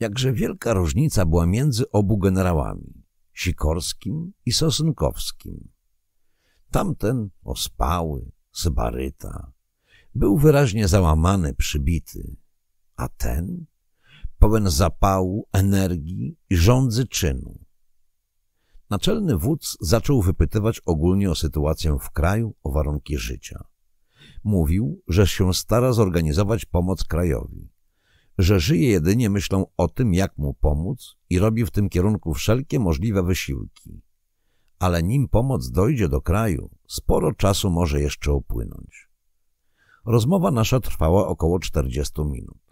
Jakże wielka różnica była między obu generałami, Sikorskim i Sosnkowskim. Tamten ospały, sybaryta, był wyraźnie załamany, przybity, a ten pełen zapału, energii i żądzy czynu. Naczelny wódz zaczął wypytywać ogólnie o sytuację w kraju, o warunki życia. Mówił, że się stara zorganizować pomoc krajowi, że żyje jedynie myślą o tym, jak mu pomóc i robi w tym kierunku wszelkie możliwe wysiłki. Ale nim pomoc dojdzie do kraju, sporo czasu może jeszcze upłynąć. Rozmowa nasza trwała około 40 minut.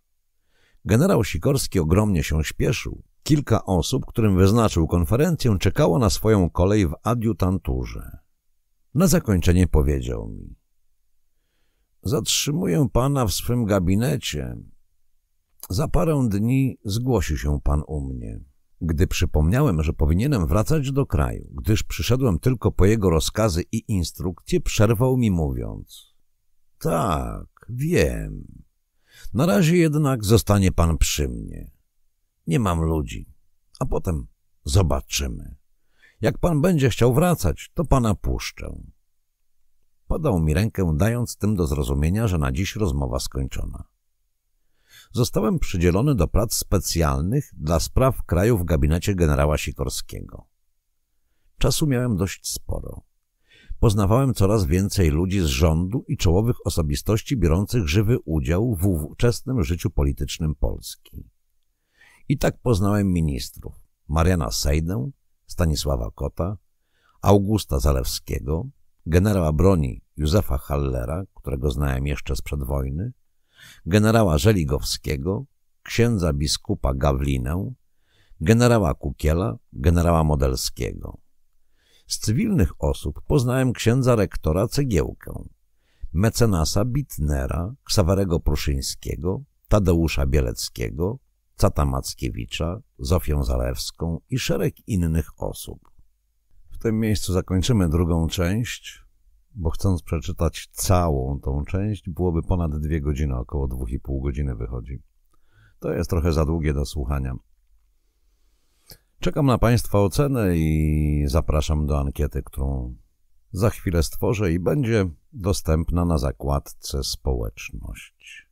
Generał Sikorski ogromnie się śpieszył. Kilka osób, którym wyznaczył konferencję, czekało na swoją kolej w adiutanturze. Na zakończenie powiedział mi. Zatrzymuję pana w swym gabinecie. Za parę dni zgłosi się pan u mnie. Gdy przypomniałem, że powinienem wracać do kraju, gdyż przyszedłem tylko po jego rozkazy i instrukcje, przerwał mi mówiąc. Tak, wiem. Na razie jednak zostanie pan przy mnie. Nie mam ludzi, a potem zobaczymy. Jak pan będzie chciał wracać, to pana puszczę. Podał mi rękę, dając tym do zrozumienia, że na dziś rozmowa skończona. Zostałem przydzielony do prac specjalnych dla spraw kraju w gabinecie generała Sikorskiego. Czasu miałem dość sporo poznawałem coraz więcej ludzi z rządu i czołowych osobistości biorących żywy udział w ówczesnym życiu politycznym Polski. I tak poznałem ministrów Mariana Sejdę, Stanisława Kota, Augusta Zalewskiego, generała broni Józefa Hallera, którego znałem jeszcze z przedwojny, generała Żeligowskiego, księdza biskupa Gawlinę, generała Kukiela, generała Modelskiego. Z cywilnych osób poznałem księdza rektora Cegiełkę, mecenasa Bitnera, ksawarego Pruszyńskiego, Tadeusza Bieleckiego, Cata Mackiewicza, Zofię Zalewską i szereg innych osób. W tym miejscu zakończymy drugą część, bo chcąc przeczytać całą tą część, byłoby ponad dwie godziny, około dwóch i pół godziny wychodzi. To jest trochę za długie do słuchania. Czekam na Państwa ocenę i zapraszam do ankiety, którą za chwilę stworzę i będzie dostępna na zakładce społeczność.